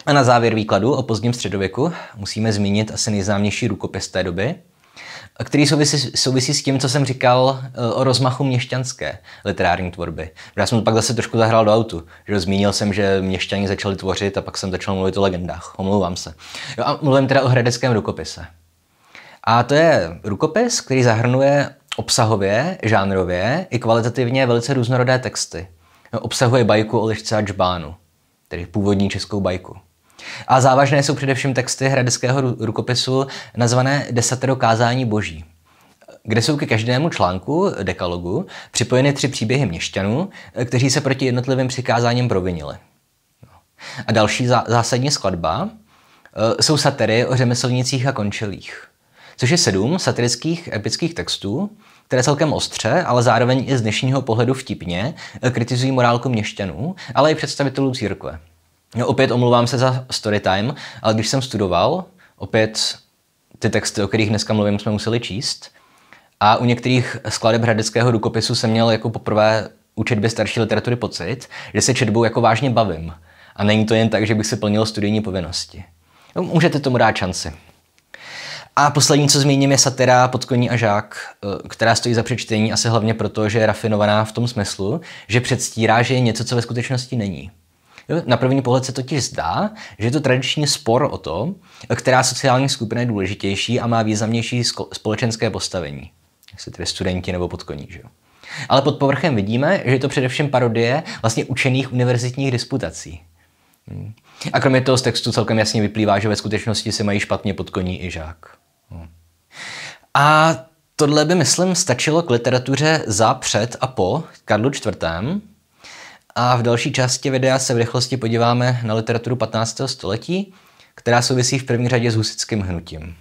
A na závěr výkladu o pozdním středověku musíme zmínit asi nejznámější rukopis té doby, který souvisí, souvisí s tím, co jsem říkal eh, o rozmachu měšťanské literární tvorby. Já jsem to pak zase trošku zahrál do autu. Že zmínil jsem, že měšťani začali tvořit a pak jsem začal mluvit o legendách. Omlouvám se. Jo a mluvím teda o hradeckém rukopise. A to je rukopis, který zahrnuje obsahově, žánrově i kvalitativně velice různorodé texty. No, obsahuje bajku o lišce a džbánu, tedy původní českou bajku. A závažné jsou především texty hradeckého rukopisu nazvané Desatero kázání boží, kde jsou ke každému článku dekalogu připojeny tři příběhy měšťanů, eh, kteří se proti jednotlivým přikázáním provinili. No. A další zásadní skladba eh, jsou satyry o řemeslnících a končelích, což je sedm satirických epických textů, které celkem ostře, ale zároveň i z dnešního pohledu vtipně eh, kritizují morálku měšťanů, ale i představitelů církve. No, opět omlouvám se za story time, ale když jsem studoval, opět ty texty, o kterých dneska mluvím, jsme museli číst. A u některých skladeb hradeckého rukopisu jsem měl jako poprvé u četby starší literatury pocit, že se četbou jako vážně bavím. A není to jen tak, že bych si plnil studijní povinnosti. No, můžete tomu dát šanci. A poslední, co zmíním, je satira Podkoní a žák, eh, která stojí za přečtení asi hlavně proto, že je rafinovaná v tom smyslu, že předstírá, že je něco, co ve skutečnosti není. Na první pohled se totiž zdá, že je to tradičně spor o to, která sociální skupina je důležitější a má významnější společenské postavení. Jestli tedy studenti nebo podkoní, že jo. Ale pod povrchem vidíme, že je to především parodie vlastně učených univerzitních disputací. Hmm. A kromě toho z textu celkem jasně vyplývá, že ve skutečnosti se mají špatně podkoní i žák. Hmm. A tohle by, myslím, stačilo k literatuře za, před a po Karlu IV. A v další části videa se v rychlosti podíváme na literaturu 15. století, která souvisí v první řadě s husickým hnutím.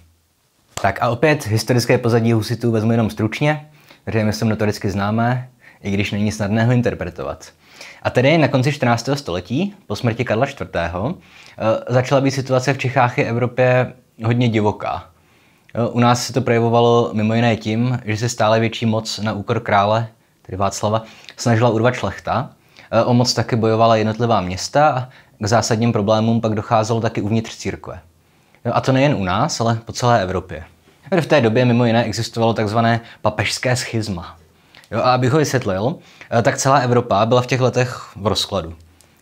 Tak a opět historické pozadí husitů vezmu jenom stručně, protože je myslím notoricky známé, i když není snadné ho interpretovat. A tedy na konci 14. století, po smrti Karla IV., eh, začala být situace v Čechách i Evropě hodně divoká. Eh, u nás se to projevovalo mimo jiné tím, že se stále větší moc na úkor krále, tedy Václava, snažila urvat šlechta, Eh, o moc také bojovala jednotlivá města a k zásadním problémům pak docházelo taky uvnitř církve. No a to nejen u nás, ale po celé Evropě. V té době mimo jiné existovalo takzvané papežské schizma. Jo, a abych ho vysvětlil, eh, tak celá Evropa byla v těch letech v rozkladu.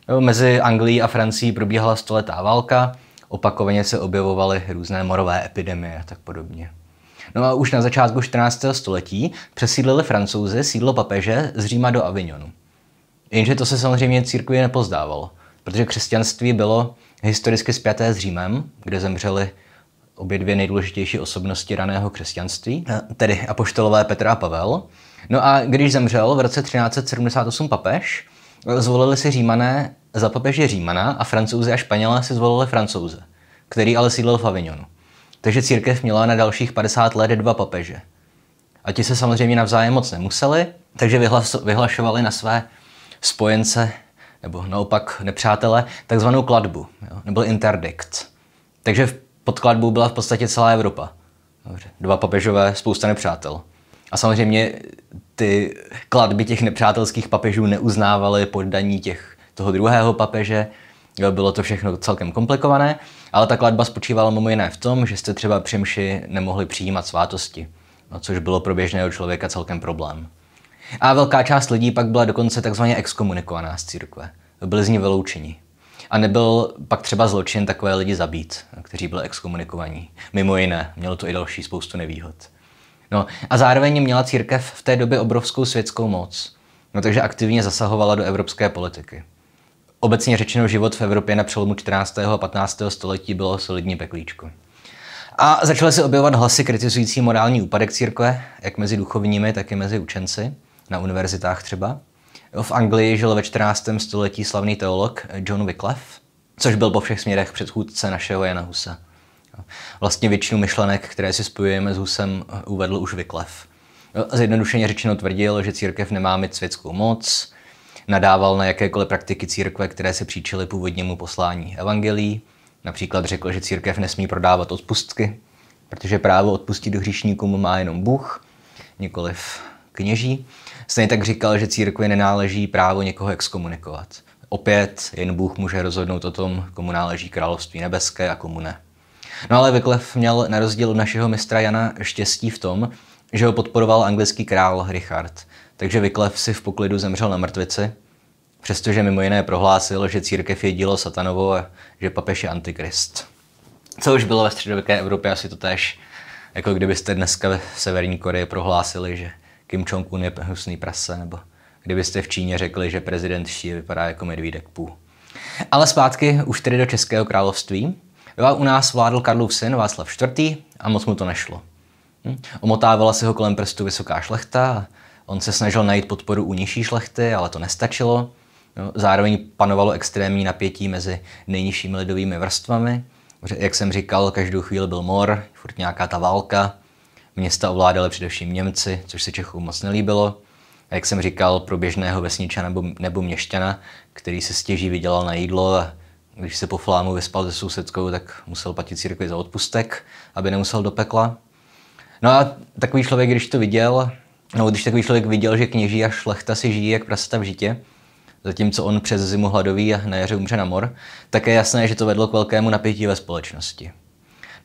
Jo, mezi Anglií a Francií probíhala stoletá válka, opakovaně se objevovaly různé morové epidemie a tak podobně. No a už na začátku 14. století přesídlili francouzi sídlo papeže z Říma do Avignonu. Jenže to se samozřejmě církvi nepozdávalo, protože křesťanství bylo historicky spjaté s Římem, kde zemřeli obě dvě nejdůležitější osobnosti raného křesťanství, tedy apoštolové Petra a Pavel. No a když zemřel v roce 1378 papež, zvolili si římané za papeže římana a francouze a španělé si zvolili francouze, který ale sídlil v Avignonu. Takže církev měla na dalších 50 let dva papeže. A ti se samozřejmě navzájem moc nemuseli, takže vyhlašovali na své spojence nebo naopak nepřátele takzvanou kladbu, jo? nebo interdikt. Takže pod kladbou byla v podstatě celá Evropa. Dobře. Dva papežové, spousta nepřátel. A samozřejmě ty kladby těch nepřátelských papežů neuznávaly poddaní těch, toho druhého papeže. Jo, bylo to všechno celkem komplikované, ale ta kladba spočívala mimo jiné v tom, že jste třeba při mši nemohli přijímat svátosti, no, což bylo pro běžného člověka celkem problém. A velká část lidí pak byla dokonce takzvaně exkomunikovaná z církve. Byli z ní vyloučeni. A nebyl pak třeba zločin takové lidi zabít, kteří byli exkomunikovaní. Mimo jiné, mělo to i další spoustu nevýhod. No a zároveň měla církev v té době obrovskou světskou moc, no takže aktivně zasahovala do evropské politiky. Obecně řečeno život v Evropě na přelomu 14. a 15. století bylo solidní peklíčko. A začaly se objevovat hlasy kritizující morální úpadek církve, jak mezi duchovními, tak i mezi učenci na univerzitách třeba. V Anglii žil ve 14. století slavný teolog John Wycliffe, což byl po všech směrech předchůdce našeho Jana Husa. Vlastně většinu myšlenek, které si spojujeme s Husem, uvedl už Wycliffe. Zjednodušeně řečeno tvrdil, že církev nemá mít světskou moc, nadával na jakékoliv praktiky církve, které se příčily původnímu poslání evangelií. Například řekl, že církev nesmí prodávat odpustky, protože právo odpustit hříšníkům má jenom Bůh, nikoliv kněží. Stejně tak říkal, že církvi nenáleží právo někoho exkomunikovat. Opět jen Bůh může rozhodnout o tom, komu náleží království nebeské a komu ne. No ale Vyklev měl na rozdíl od našeho mistra Jana štěstí v tom, že ho podporoval anglický král Richard. Takže Vyklev si v poklidu zemřel na mrtvici, přestože mimo jiné prohlásil, že církev je dílo satanovo a že papež je antikrist. Co už bylo ve středověké Evropě asi to tež, jako kdybyste dneska ve Severní Koreji prohlásili, že Kim Jong-un je hnusný prase, nebo kdybyste v Číně řekli, že prezident Xi vypadá jako medvídek pů. Ale zpátky už tedy do Českého království. U nás vládl Karlův syn Václav IV. a moc mu to nešlo. Hm? Omotávala si ho kolem prstu vysoká šlechta, on se snažil najít podporu u nižší šlechty, ale to nestačilo. Zároveň panovalo extrémní napětí mezi nejnižšími lidovými vrstvami. Jak jsem říkal, každou chvíli byl mor, furt nějaká ta válka. Města ovládali především Němci, což se Čechům moc nelíbilo. A jak jsem říkal, pro běžného vesničana nebo, nebo měšťana, který se stěží vydělal na jídlo a když se po flámu vyspal se sousedskou, tak musel platit církvi za odpustek, aby nemusel do pekla. No a takový člověk, když to viděl, no když takový člověk viděl, že kněží a šlechta si žijí jak prasta v žitě, zatímco on přes zimu hladový a na jaře umře na mor, tak je jasné, že to vedlo k velkému napětí ve společnosti.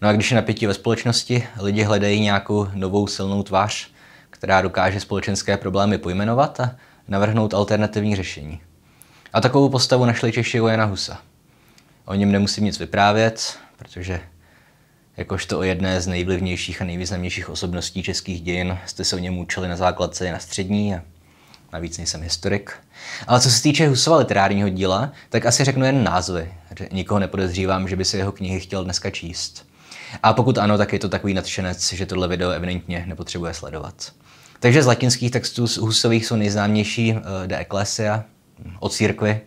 No a když je napětí ve společnosti, lidi hledají nějakou novou silnou tvář, která dokáže společenské problémy pojmenovat a navrhnout alternativní řešení. A takovou postavu našli Češi u Jana Husa. O něm nemusím nic vyprávět, protože jakožto o jedné z nejvlivnějších a nejvýznamnějších osobností českých dějin jste se o něm učili na základce i na střední a navíc nejsem historik. Ale co se týče Husova literárního díla, tak asi řeknu jen názvy. Nikoho nepodezřívám, že by se jeho knihy chtěl dneska číst. A pokud ano, tak je to takový nadšenec, že tohle video evidentně nepotřebuje sledovat. Takže z latinských textů z Husových jsou nejznámější eh, De Ecclesia, hm, od církvy,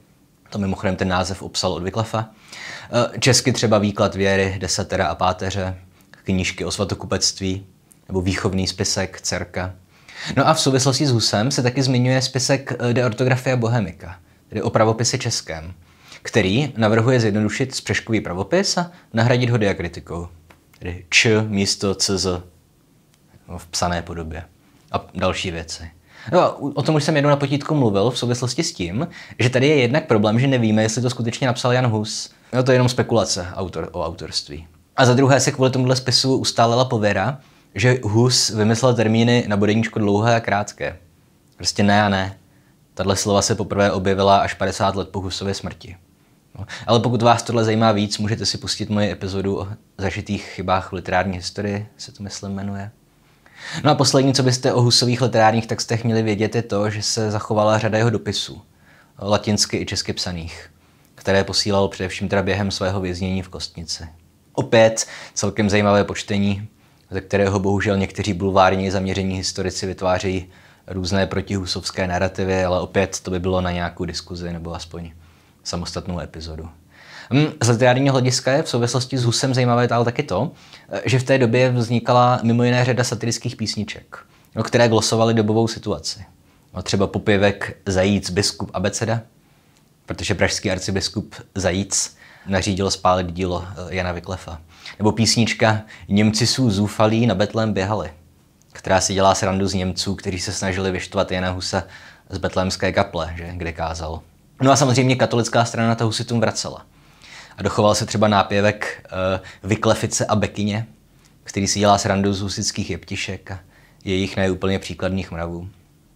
to mimochodem ten název obsal od Vyklefa. Eh, česky třeba výklad věry, desatera a páteře, knížky o svatokupectví, nebo výchovný spisek, cerka. No a v souvislosti s Husem se taky zmiňuje spisek eh, De ortografia bohemica, tedy o pravopisy českém, který navrhuje zjednodušit spřeškový pravopis a nahradit ho diakritikou tedy č místo cz no, v psané podobě a další věci. No, o tom už jsem jednou na potítku mluvil v souvislosti s tím, že tady je jednak problém, že nevíme, jestli to skutečně napsal Jan Hus. No to je jenom spekulace autor, o autorství. A za druhé se kvůli tomuhle spisu ustálela pověra, že Hus vymyslel termíny na bodeníčko dlouhé a krátké. Prostě ne a ne. Tato slova se poprvé objevila až 50 let po Husově smrti. No. Ale pokud vás tohle zajímá víc, můžete si pustit moji epizodu o zažitých chybách v literární historii, se to myslím jmenuje. No a poslední, co byste o husových literárních textech měli vědět, je to, že se zachovala řada jeho dopisů, latinsky i česky psaných, které posílal především teda během svého věznění v Kostnici. Opět celkem zajímavé počtení, ze kterého bohužel někteří bulvární zaměření historici vytvářejí různé protihusovské narrativy, ale opět to by bylo na nějakou diskuzi nebo aspoň samostatnou epizodu. Hm, z literárního hlediska je v souvislosti s Husem zajímavé ale taky to, že v té době vznikala mimo jiné řada satirických písniček, které glosovaly dobovou situaci. Třeba popěvek Zajíc biskup abeceda, protože pražský arcibiskup Zajíc nařídil spálit dílo eh, Jana Vyklefa. Nebo písnička Němci jsou zúfalí, na Betlém běhali, která si dělá srandu z Němců, kteří se snažili vyštvat Jana Husa z betlémské kaple, že, kde kázal. No a samozřejmě katolická strana ta husitům vracela. A dochoval se třeba nápěvek e, eh, Vyklefice a Bekyně, který si dělá srandu z husických jeptišek a jejich neúplně příkladných mravů.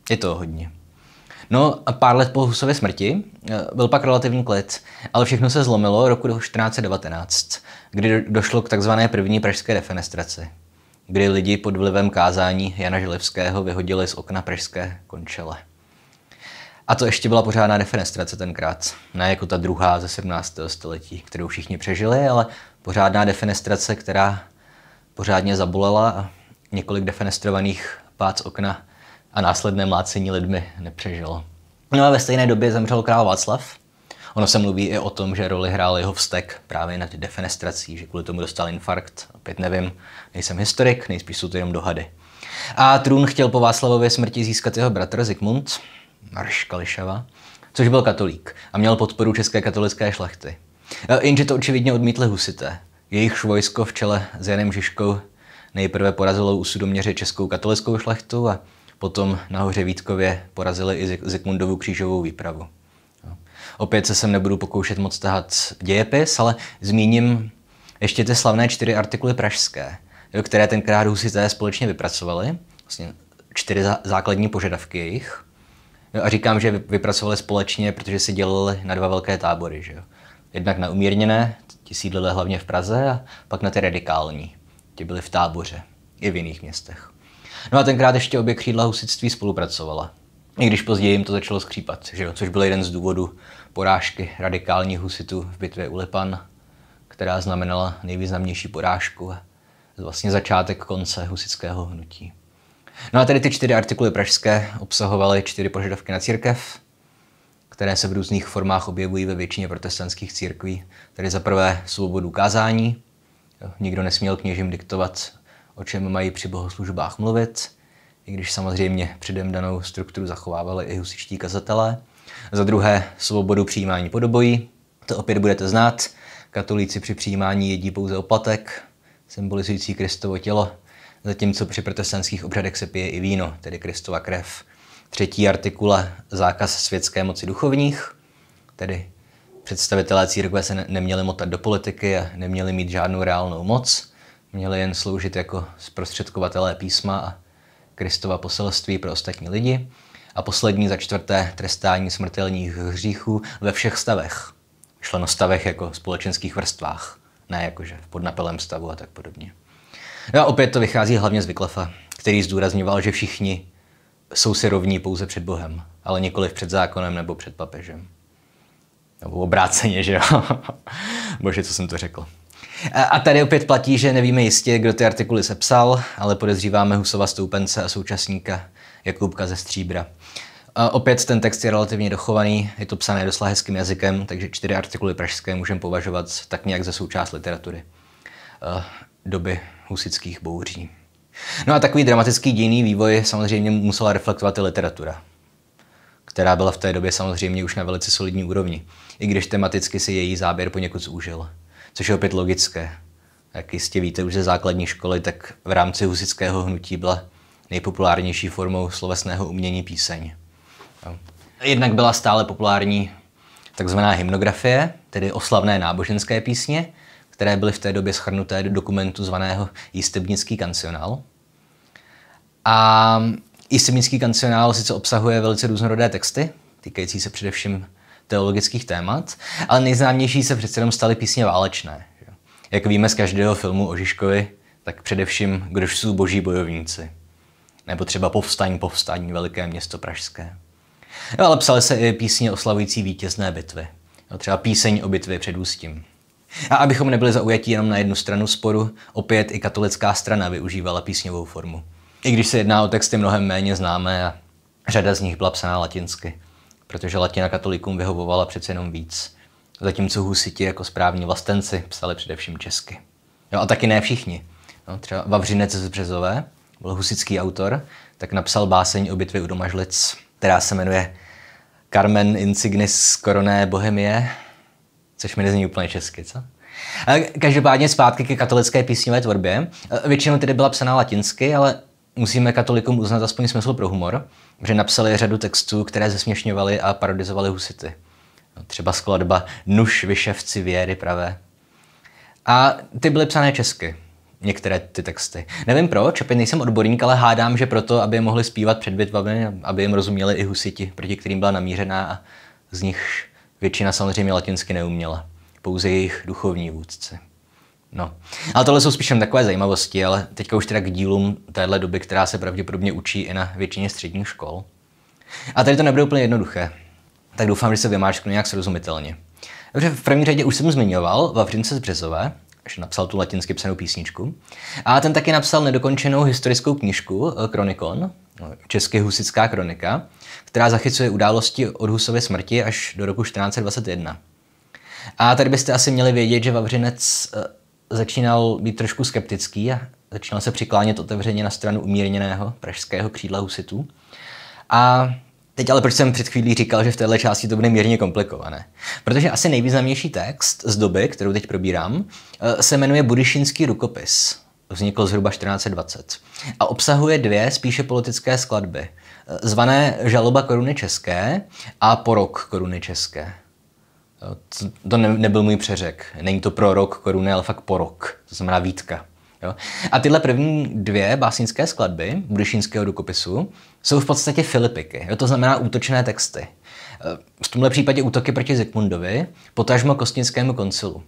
Je to hodně. No a pár let po Husově smrti eh, byl pak relativní klid, ale všechno se zlomilo roku 1419, kdy došlo k takzvané první pražské defenestraci, kdy lidi pod vlivem kázání Jana Želivského vyhodili z okna pražské končele. A to ještě byla pořádná defenestrace tenkrát. Ne jako ta druhá ze 17. století, kterou všichni přežili, ale pořádná defenestrace, která pořádně zabolela a několik defenestrovaných pác okna a následné mlácení lidmi nepřežilo. No a ve stejné době zemřel král Václav. Ono se mluví i o tom, že roli hrál jeho vztek právě nad defenestrací, že kvůli tomu dostal infarkt. Opět nevím, nejsem historik, nejspíš jsou to jenom dohady. A trůn chtěl po Václavově smrti získat jeho bratr Zikmund, Marškališava, což byl katolík a měl podporu české katolické šlechty. E, jenže to očividně odmítli husité. Jejich vojsko v čele s Janem Žižkou nejprve porazilo u sudoměře českou katolickou šlechtu a potom nahoře Vítkově porazili i Zikmundovu křížovou výpravu. Opět se sem nebudu pokoušet moc tahat dějepis, ale zmíním ještě ty slavné čtyři artikuly pražské, které tenkrát husité společně vypracovali, vlastně čtyři základní požadavky jejich – No a říkám, že vypracovali společně, protože si dělali na dva velké tábory. Že jo? Jednak na umírněné, ti sídlili hlavně v Praze, a pak na ty radikální. Ti byli v táboře, i v jiných městech. No a tenkrát ještě obě křídla husitství spolupracovala. I když později jim to začalo skřípat, že jo? což byl jeden z důvodů porážky radikálních husitů v bitvě u Lipan, která znamenala nejvýznamnější porážku a vlastně začátek konce husitského hnutí. No a tedy ty čtyři artikuly pražské obsahovaly čtyři požadavky na církev, které se v různých formách objevují ve většině protestantských církví. Tedy za prvé svobodu kázání, nikdo nesměl kněžím diktovat, o čem mají při bohoslužbách mluvit, i když samozřejmě předem danou strukturu zachovávali i husičtí kazatelé. Za druhé svobodu přijímání podobojí, to opět budete znát, katolíci při přijímání jedí pouze opatek, symbolizující Kristovo tělo, zatímco při protestantských obřadech se pije i víno, tedy Kristova krev. Třetí artikula zákaz světské moci duchovních, tedy představitelé církve se neměli motat do politiky a neměli mít žádnou reálnou moc, měli jen sloužit jako zprostředkovatelé písma a Kristova poselství pro ostatní lidi. A poslední za čtvrté trestání smrtelných hříchů ve všech stavech. Šlo na stavech jako společenských vrstvách, ne jakože v podnapelém stavu a tak podobně. A opět to vychází hlavně z Vyklefa, který zdůrazňoval, že všichni jsou si rovní pouze před Bohem, ale nikoli před zákonem nebo před papežem. Nebo obráceně, že jo? Bože, co jsem to řekl. A tady opět platí, že nevíme jistě, kdo ty artikuly sepsal, ale podezříváme Husova stoupence a současníka Jakubka ze Stříbra. A opět ten text je relativně dochovaný, je to psané dosla hezkým jazykem, takže čtyři artikuly pražské můžeme považovat tak nějak za součást literatury doby husických bouří. No a takový dramatický dějný vývoj samozřejmě musela reflektovat i literatura, která byla v té době samozřejmě už na velice solidní úrovni, i když tematicky si její záběr poněkud zúžil, což je opět logické. Jak jistě víte už ze základní školy, tak v rámci husického hnutí byla nejpopulárnější formou slovesného umění píseň. Jednak byla stále populární takzvaná hymnografie, tedy oslavné náboženské písně, které byly v té době schrnuté do dokumentu zvaného Jistebnický kancionál. A Jistebnický kancionál sice obsahuje velice různorodé texty, týkající se především teologických témat, ale nejznámější se přece jenom staly písně válečné. Jak víme z každého filmu o Žižkovi, tak především Kdož jsou boží bojovníci. Nebo třeba Povstaň, povstaň, veliké město pražské. No, ale psaly se i písně oslavující vítězné bitvy. No, třeba píseň o bitvě před Ústím. A abychom nebyli zaujatí jenom na jednu stranu sporu, opět i katolická strana využívala písňovou formu. I když se jedná o texty mnohem méně známé a řada z nich byla psaná latinsky, protože latina katolikům vyhovovala přece jenom víc. Zatímco husiti jako správní vlastenci psali především česky. Jo, no a taky ne všichni. No, třeba Vavřinec z Březové, byl husický autor, tak napsal báseň o bitvě u Domažlic, která se jmenuje Carmen Insignis Coroné Bohemie, což mi nezní úplně česky, co? Každopádně zpátky ke katolické písňové tvorbě. E, většinou tedy byla psaná latinsky, ale musíme katolikům uznat aspoň smysl pro humor, že napsali řadu textů, které zesměšňovaly a parodizovaly husity. No, třeba skladba Nuž vyševci věry pravé. A ty byly psané česky, některé ty texty. Nevím proč, opět nejsem odborník, ale hádám, že proto, aby je mohli zpívat před bitvami, aby jim rozuměli i husiti, proti kterým byla namířená a z nich Většina samozřejmě latinsky neuměla, pouze jejich duchovní vůdci. No. Ale tohle jsou spíš jen takové zajímavosti, ale teďka už teda k dílům téhle doby, která se pravděpodobně učí i na většině středních škol. A tady to nebude úplně jednoduché, tak doufám, že se vymáčknu nějak srozumitelně. Dobře, v první řadě už jsem zmiňoval Vavřince z Březové, že napsal tu latinsky psanou písničku. A ten taky napsal nedokončenou historickou knižku Kronikon, eh, no, česky husická kronika, která zachycuje události od Husovy smrti až do roku 1421. A tady byste asi měli vědět, že Vavřinec eh, začínal být trošku skeptický a začínal se přiklánět otevřeně na stranu umírněného pražského křídla husitů. A Teď ale proč jsem před chvílí říkal, že v této části to bude mírně komplikované? Protože asi nejvýznamnější text z doby, kterou teď probírám, eh, se jmenuje Budišinský rukopis vznikl zhruba 1420 a obsahuje dvě spíše politické skladby, zvané Žaloba koruny české a Porok koruny české. To ne, nebyl můj přeřek. Není to prorok koruny, ale fakt porok. To znamená výtka. Jo? A tyhle první dvě básnické skladby budišínského rukopisu jsou v podstatě filipiky. Jo? To znamená útočné texty. V tomhle případě útoky proti Zikmundovi, potažmo kostnickému koncilu.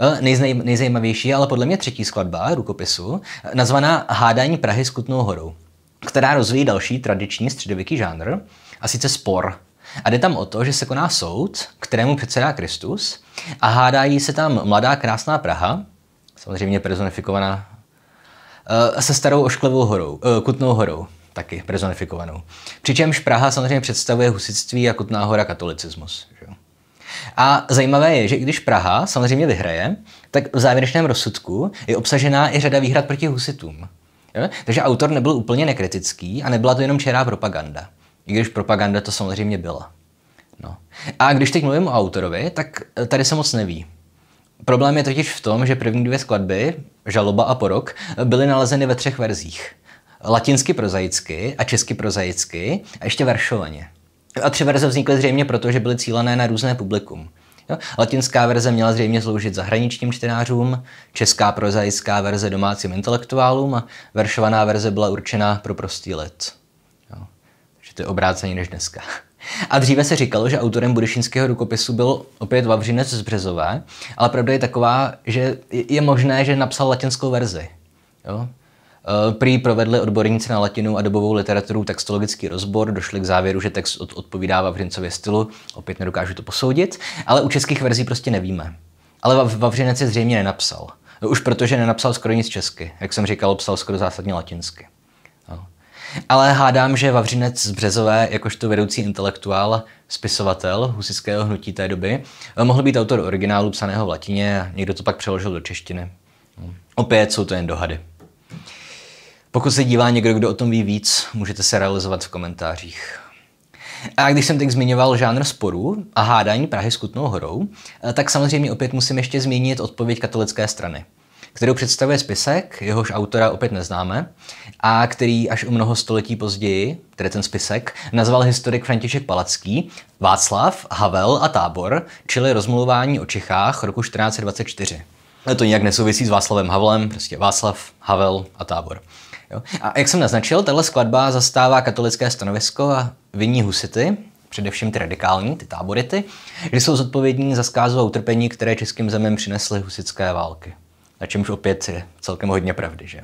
Eh, nejznej, nejzajímavější je ale podle mě třetí skladba rukopisu, eh, nazvaná Hádání Prahy s Kutnou horou, která rozvíjí další tradiční středověký žánr, a sice spor. A jde tam o to, že se koná soud, kterému předsedá Kristus, a hádají se tam mladá krásná Praha, samozřejmě personifikovaná eh, se starou ošklivou horou, Kutnou horou taky personifikovanou. Přičemž Praha samozřejmě představuje husitství a Kutná hora katolicismus. Že? A zajímavé je, že i když Praha samozřejmě vyhraje, tak v závěrečném rozsudku je obsažená i řada výhrad proti husitům. Jo? Takže autor nebyl úplně nekritický a nebyla to jenom čerá propaganda. I když propaganda to samozřejmě byla. No. A když teď mluvím o autorovi, tak eh, tady se moc neví. Problém je totiž v tom, že první dvě skladby, Žaloba a Porok, eh, byly nalezeny ve třech verzích. Latinsky prozaicky a česky prozaicky a ještě veršovaně. A tři verze vznikly zřejmě proto, že byly cílené na různé publikum. Jo? Latinská verze měla zřejmě sloužit zahraničním čtenářům, česká prozaická verze domácím intelektuálům a veršovaná verze byla určená pro prostý lid. Jo? Takže to je obráceně než dneska. A dříve se říkalo, že autorem budišinského rukopisu byl opět Vavřinec z Březové, ale pravda je taková, že je možné, že napsal latinskou verzi. Jo? Eh, prý provedli odborníci na latinu a dobovou literaturu textologický rozbor, došli k závěru, že text od, odpovídá Vavřincově stylu, opět nedokážu to posoudit, ale u českých verzí prostě nevíme. Ale Vavřinec je zřejmě nenapsal. No, už protože nenapsal skoro nic česky. Jak jsem říkal, psal skoro zásadně latinsky. Ale hádám, že Vavřinec z Březové, jakožto vedoucí intelektuál, spisovatel husického hnutí té doby, eh, mohl být autor originálu psaného v latině a někdo to pak přeložil do češtiny. Opět jsou to jen dohady. Pokud se dívá někdo, kdo o tom ví víc, můžete se realizovat v komentářích. A když jsem teď zmiňoval žánr sporů a hádání Prahy s Kutnou horou, eh, tak samozřejmě opět musím ještě zmínit odpověď katolické strany, kterou představuje spisek, jehož autora opět neznáme, a který až o mnoho století později, tedy ten spisek, nazval historik František Palacký, Václav, Havel a Tábor, čili rozmluvání o Čechách roku 1424. To nijak nesouvisí s Václavem Havlem, prostě Václav, Havel a Tábor. Jo? A jak jsem naznačil, tahle skladba zastává katolické stanovisko a vyní husity, především ty radikální, ty tábority, že jsou zodpovědní za zkázu a utrpení, které českým zemem přinesly husické války. Na čemž opět je celkem hodně pravdy, že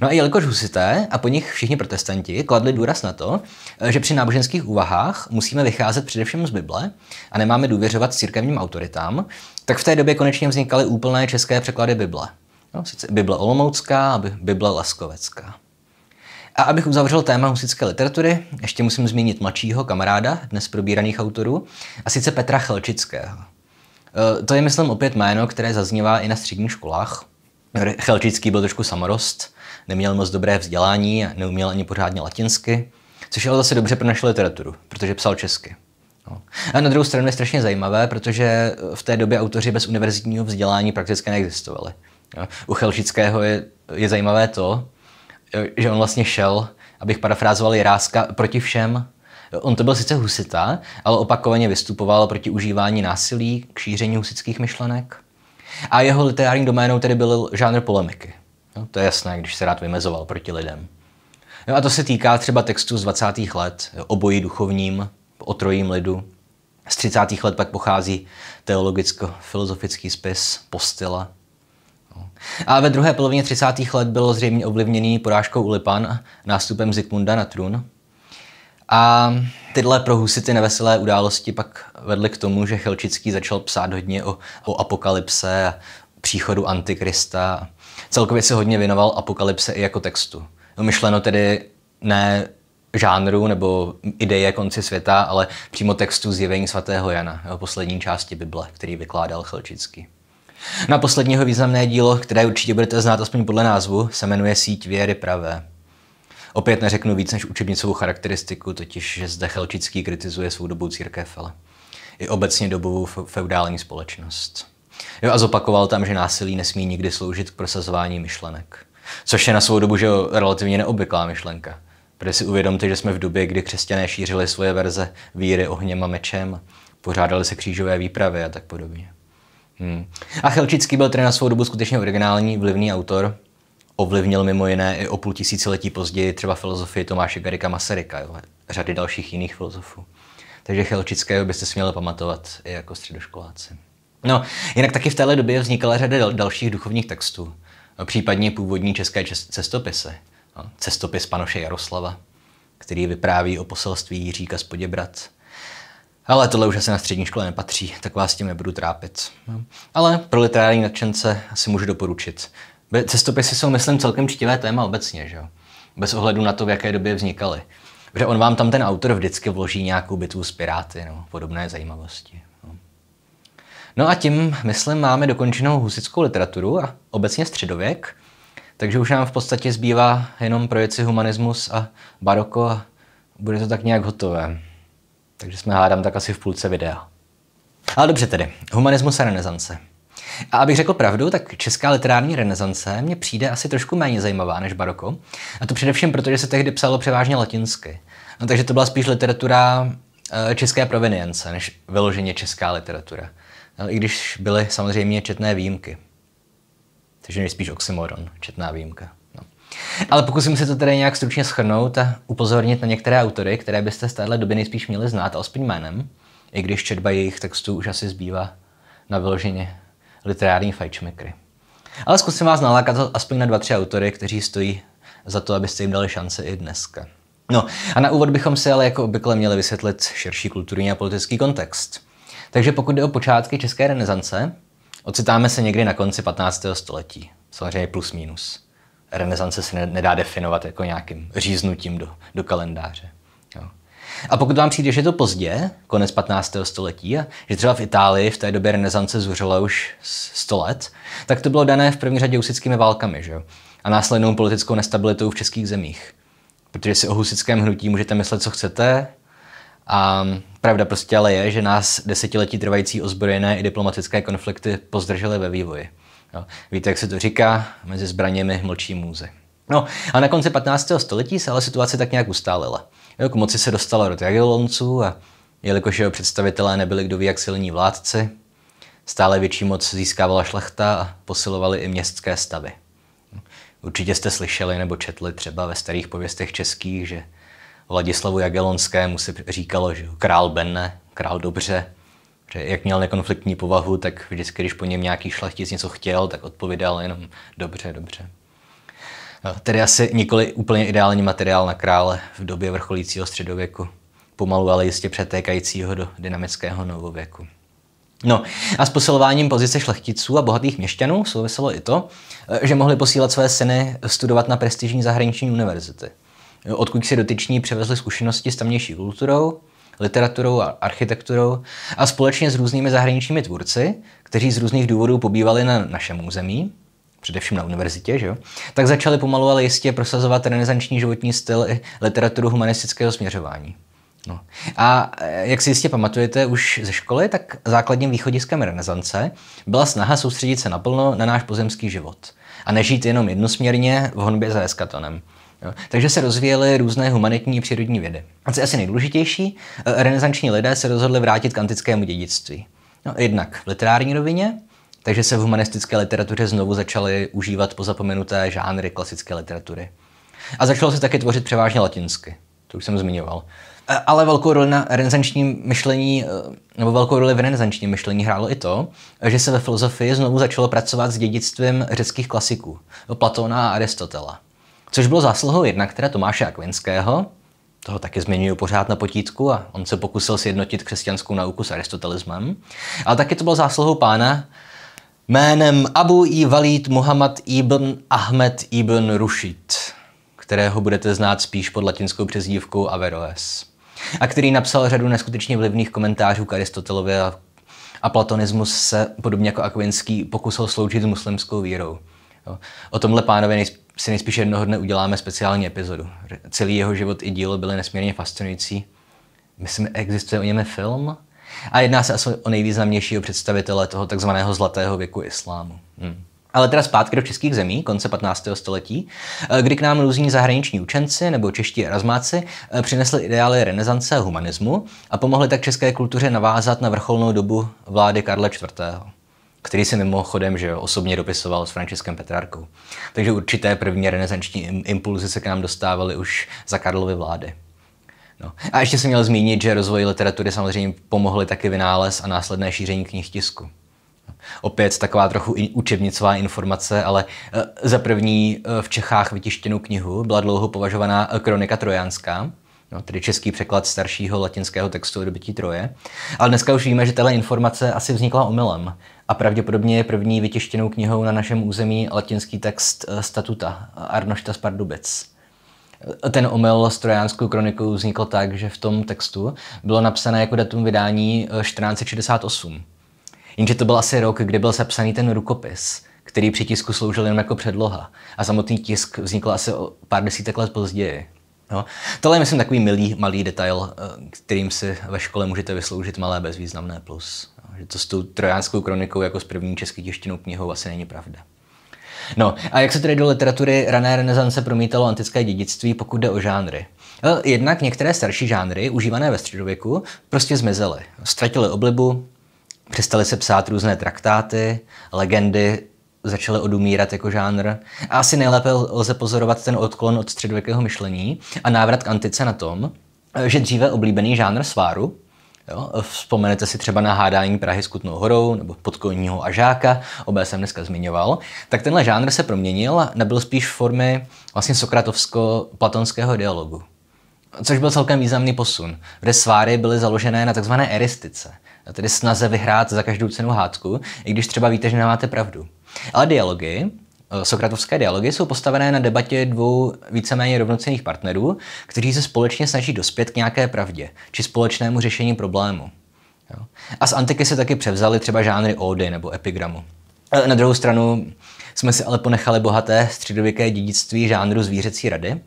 No a jelikož husité a po nich všichni protestanti kladli důraz na to, že při náboženských úvahách musíme vycházet především z Bible a nemáme důvěřovat církevním autoritám, tak v té době konečně vznikaly úplné české překlady Bible – No, sice Bible Olomoucká a Bible Laskovecká. A abych uzavřel téma husické literatury, ještě musím zmínit mladšího kamaráda dnes probíraných autorů, a sice Petra Chelčického. E, to je, myslím, opět jméno, které zaznívá i na středních školách. Chelčický byl trošku samorost, neměl moc dobré vzdělání a neuměl ani pořádně latinsky, což ale zase dobře pro naši literaturu, protože psal česky. No. A na druhou stranu je strašně zajímavé, protože v té době autoři bez univerzitního vzdělání prakticky neexistovali. U Chelšického je, je zajímavé to, že on vlastně šel, abych parafrázoval Jiráska, proti všem. On to byl sice husita, ale opakovaně vystupoval proti užívání násilí, k šíření husických myšlenek. A jeho literární doménou tedy byl žánr polemiky. No, to je jasné, když se rád vymezoval proti lidem. No a to se týká třeba textů z 20. let, obojí duchovním, o trojím lidu. Z 30. let pak pochází teologicko-filozofický spis Postila, a ve druhé polovině 30. let byl zřejmě ovlivněný porážkou Ulipan, nástupem Zikmunda na trůn. A tyhle pro neveselé události pak vedly k tomu, že Chelčický začal psát hodně o, o apokalypse a příchodu antikrista. Celkově se hodně věnoval apokalypse i jako textu. No, myšleno tedy ne žánru nebo ideje konci světa, ale přímo textu zjevení svatého Jana, jeho poslední části Bible, který vykládal Chelčický. Na posledního významné dílo, které určitě budete znát aspoň podle názvu, se jmenuje Síť věry pravé. Opět neřeknu víc než učebnicovou charakteristiku, totiž že zde Chelčický kritizuje svou dobu církev, ale i obecně dobovou feudální společnost. Jo, a zopakoval tam, že násilí nesmí nikdy sloužit k prosazování myšlenek. Což je na svou dobu že jo, relativně neobvyklá myšlenka. Protože si uvědomte, že jsme v době, kdy křesťané šířili svoje verze víry ohněm a mečem, pořádali se křížové výpravy a tak podobně. Hmm. A Chelčický byl tedy na svou dobu skutečně originální, vlivný autor. Ovlivnil mimo jiné i o půl tisíciletí později třeba filozofii Tomáše Garika Masaryka jo, a řady dalších jiných filozofů. Takže Chelčického byste si měli pamatovat i jako středoškoláci. No, jinak taky v téhle době vznikala řada dal- dalších duchovních textů, případně původní české čes- cestopisy. No, cestopis Panoše Jaroslava, který vypráví o poselství Jiříka z Poděbrat, ale tohle už asi na střední škole nepatří, tak vás tím nebudu trápit. No. Ale pro literární nadšence asi můžu doporučit. Cestopisy jsou, myslím, celkem čtivé téma obecně, že jo? Bez ohledu na to, v jaké době vznikaly. Protože on vám tam ten autor vždycky vloží nějakou bitvu s piráty nebo podobné zajímavosti. No. no a tím, myslím, máme dokončenou husickou literaturu a obecně středověk, takže už nám v podstatě zbývá jenom projeci humanismus a baroko a bude to tak nějak hotové. Takže jsme hádám tak asi v půlce videa. Ale dobře tedy, humanismus a renesance. A abych řekl pravdu, tak česká literární renesance mě přijde asi trošku méně zajímavá než baroko. A to především proto, že se tehdy psalo převážně latinsky. No, takže to byla spíš literatura eh, české provenience, než vyloženě česká literatura. No, I když byly samozřejmě četné výjimky. Takže nejspíš oxymoron, četná výjimka. Ale pokusím se to tedy nějak stručně schrnout a upozornit na některé autory, které byste z téhle doby nejspíš měli znát, alespoň jménem, i když četba jejich textů už asi zbývá na vyloženě literární fajčmikry. Ale zkusím vás nalákat aspoň na dva, tři autory, kteří stojí za to, abyste jim dali šance i dneska. No a na úvod bychom si ale jako obvykle měli vysvětlit širší kulturní a politický kontext. Takže pokud jde o počátky české renesance, ocitáme se někdy na konci 15. století. Samozřejmě plus minus renesance se nedá definovat jako nějakým říznutím do, do kalendáře. Jo. A pokud vám přijde, že je to pozdě, konec 15. století, a že třeba v Itálii v té době renesance zuřila už 100 let, tak to bylo dané v první řadě husickými válkami že? a následnou politickou nestabilitou v českých zemích. Protože si o husickém hnutí můžete myslet, co chcete, a pravda prostě ale je, že nás desetiletí trvající ozbrojené i diplomatické konflikty pozdržely ve vývoji. Jo. Víte, jak se to říká? Mezi zbraněmi mlčí můzy. No a na konci 15. století se ale situace tak nějak ustálila. Jo, k moci se dostala do Jagiellonců a jelikož jeho představitelé nebyli kdo ví jak silní vládci, stále větší moc získávala šlechta a posilovali i městské stavy. Určitě jste slyšeli nebo četli třeba ve starých pověstech českých, že Vladislavu Jagelonskému se říkalo, že král Benne, král dobře, že jak měl nekonfliktní povahu, tak vždycky, když po něm nějaký šlechtic něco chtěl, tak odpovídal jenom dobře, dobře. Tedy asi nikoli úplně ideální materiál na krále v době vrcholícího středověku, pomalu ale jistě přetékajícího do dynamického novověku. No a s posilováním pozice šlechticů a bohatých měšťanů souviselo i to, že mohli posílat své syny studovat na prestižní zahraniční univerzity, odkud si dotyční převezli zkušenosti s tamnější kulturou, literaturou a architekturou a společně s různými zahraničními tvůrci, kteří z různých důvodů pobývali na našem území, především na univerzitě, že jo? tak začali pomalu ale jistě prosazovat renesanční životní styl i literaturu humanistického směřování. No. A eh, jak si jistě pamatujete už ze školy, tak základním východiskem renesance byla snaha soustředit se naplno na náš pozemský život a nežít jenom jednosměrně v honbě za eskatonem. Jo? Takže se rozvíjely různé humanitní a přírodní vědy. A co je asi nejdůležitější, e, renesanční lidé se rozhodli vrátit k antickému dědictví. No, jednak v literární rovině, takže se v humanistické literatuře znovu začaly užívat pozapomenuté žánry klasické literatury. A začalo se také tvořit převážně latinsky, to už jsem zmiňoval. E, ale velkou roli na renesančním myšlení, e, nebo velkou roli v renesančním myšlení hrálo i to, že se ve filozofii znovu začalo pracovat s dědictvím řeckých klasiků, Platona a Aristotela. Což bylo zásluhou jednak teda Tomáše Akvinského, toho taky zmiňuju pořád na potítku a on se pokusil sjednotit křesťanskou nauku s aristotelismem. Ale taky to bylo zásluhou pána jménem Abu i Walid Muhammad ibn Ahmed ibn Rushid, kterého budete znát spíš pod latinskou přezdívkou Averroes, a který napsal řadu neskutečně vlivných komentářů k Aristotelovi a, a platonismus se, podobně jako Akvinský, pokusil sloučit s muslimskou vírou. O tomhle pánovi nejspíš si nejspíš jednoho dne uděláme speciální epizodu. Celý jeho život i dílo byly nesmírně fascinující. Myslím, existuje o něm film? A jedná se asi o nejvýznamnějšího představitele toho takzvaného zlatého věku islámu. Hmm. Ale teda zpátky do českých zemí, konce 15. století, eh, kdy k nám různí zahraniční učenci nebo čeští erasmáci eh, přinesli ideály renesance a humanismu a pomohli tak české kultuře navázat na vrcholnou dobu vlády Karla IV který si mimochodem že osobně dopisoval s Franciskem Petrárkou. Takže určité první renesanční impulzy se k nám dostávaly už za Karlovy vlády. No. A ještě jsem měl zmínit, že rozvoj literatury samozřejmě pomohly taky vynález a následné šíření knih tisku. Opět taková trochu učebnicová informace, ale eh, za první eh, v Čechách vytištěnou knihu byla dlouho považovaná eh, Kronika trojanská, no, tedy český překlad staršího latinského textu o dobytí Troje. Ale dneska už víme, že tato informace asi vznikla omylem a pravděpodobně je první vytištěnou knihou na našem území latinský text eh, statuta Arnošta z eh, Ten omyl s trojánskou kronikou vznikl tak, že v tom textu bylo napsané jako datum vydání 1468. Eh, Jenže to byl asi rok, kdy byl zapsaný ten rukopis, který při tisku sloužil jen jako předloha a samotný tisk vznikl asi o pár desítek let později. No. Tohle je, myslím, takový milý, malý detail, kterým si ve škole můžete vysloužit malé bezvýznamné plus. Že to s tou trojánskou kronikou jako s první český těštinou knihou asi není pravda. No a jak se tedy do literatury rané renesance promítalo antické dědictví, pokud jde o žánry? E, jednak některé starší žánry, užívané ve středověku, prostě zmizely. Ztratily oblibu, přestaly se psát různé traktáty, legendy začaly odumírat jako žánr. A asi nejlépe lze pozorovat ten odklon od středověkého myšlení a návrat k antice na tom, e, že dříve oblíbený žánr sváru, Jo? Vzpomenete si třeba na hádání Prahy s Kutnou horou nebo podkoního a žáka, obé jsem dneska zmiňoval, tak tenhle žánr se proměnil a nebyl spíš formy vlastně sokratovsko-platonského dialogu. Což byl celkem významný posun, kde sváry byly založené na tzv. eristice, tedy snaze vyhrát za každou cenu hádku, i když třeba víte, že nemáte pravdu. Ale dialogy, Eh, Sokratovské dialogy jsou postavené na debatě dvou víceméně rovnocenných partnerů, kteří se společně snaží dospět k nějaké pravdě či společnému řešení problému. A z antiky se taky převzali třeba žánry ódy nebo epigramu. Eh, na druhou stranu jsme si ale ponechali bohaté středověké dědictví žánru zvířecí rady,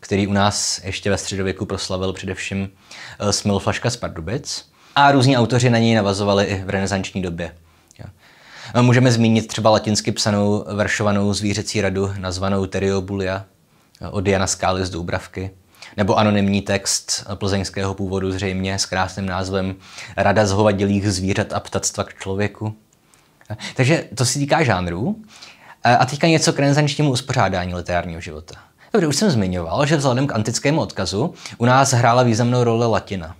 který u nás ještě ve středověku proslavil především eh, Smilflaška z Pardubic. A různí autoři na něj navazovali i v renesanční době. Můžeme zmínit třeba latinsky psanou veršovanou zvířecí radu nazvanou Teriobulia od Jana Skály z Důbravky, nebo anonymní text plzeňského původu zřejmě s krásným názvem Rada zhovadilých zvířat a ptactva k člověku. Takže to se týká žánrů. A teďka něco k renesančnímu uspořádání literárního života. Dobře, už jsem zmiňoval, že vzhledem k antickému odkazu u nás hrála významnou roli latina.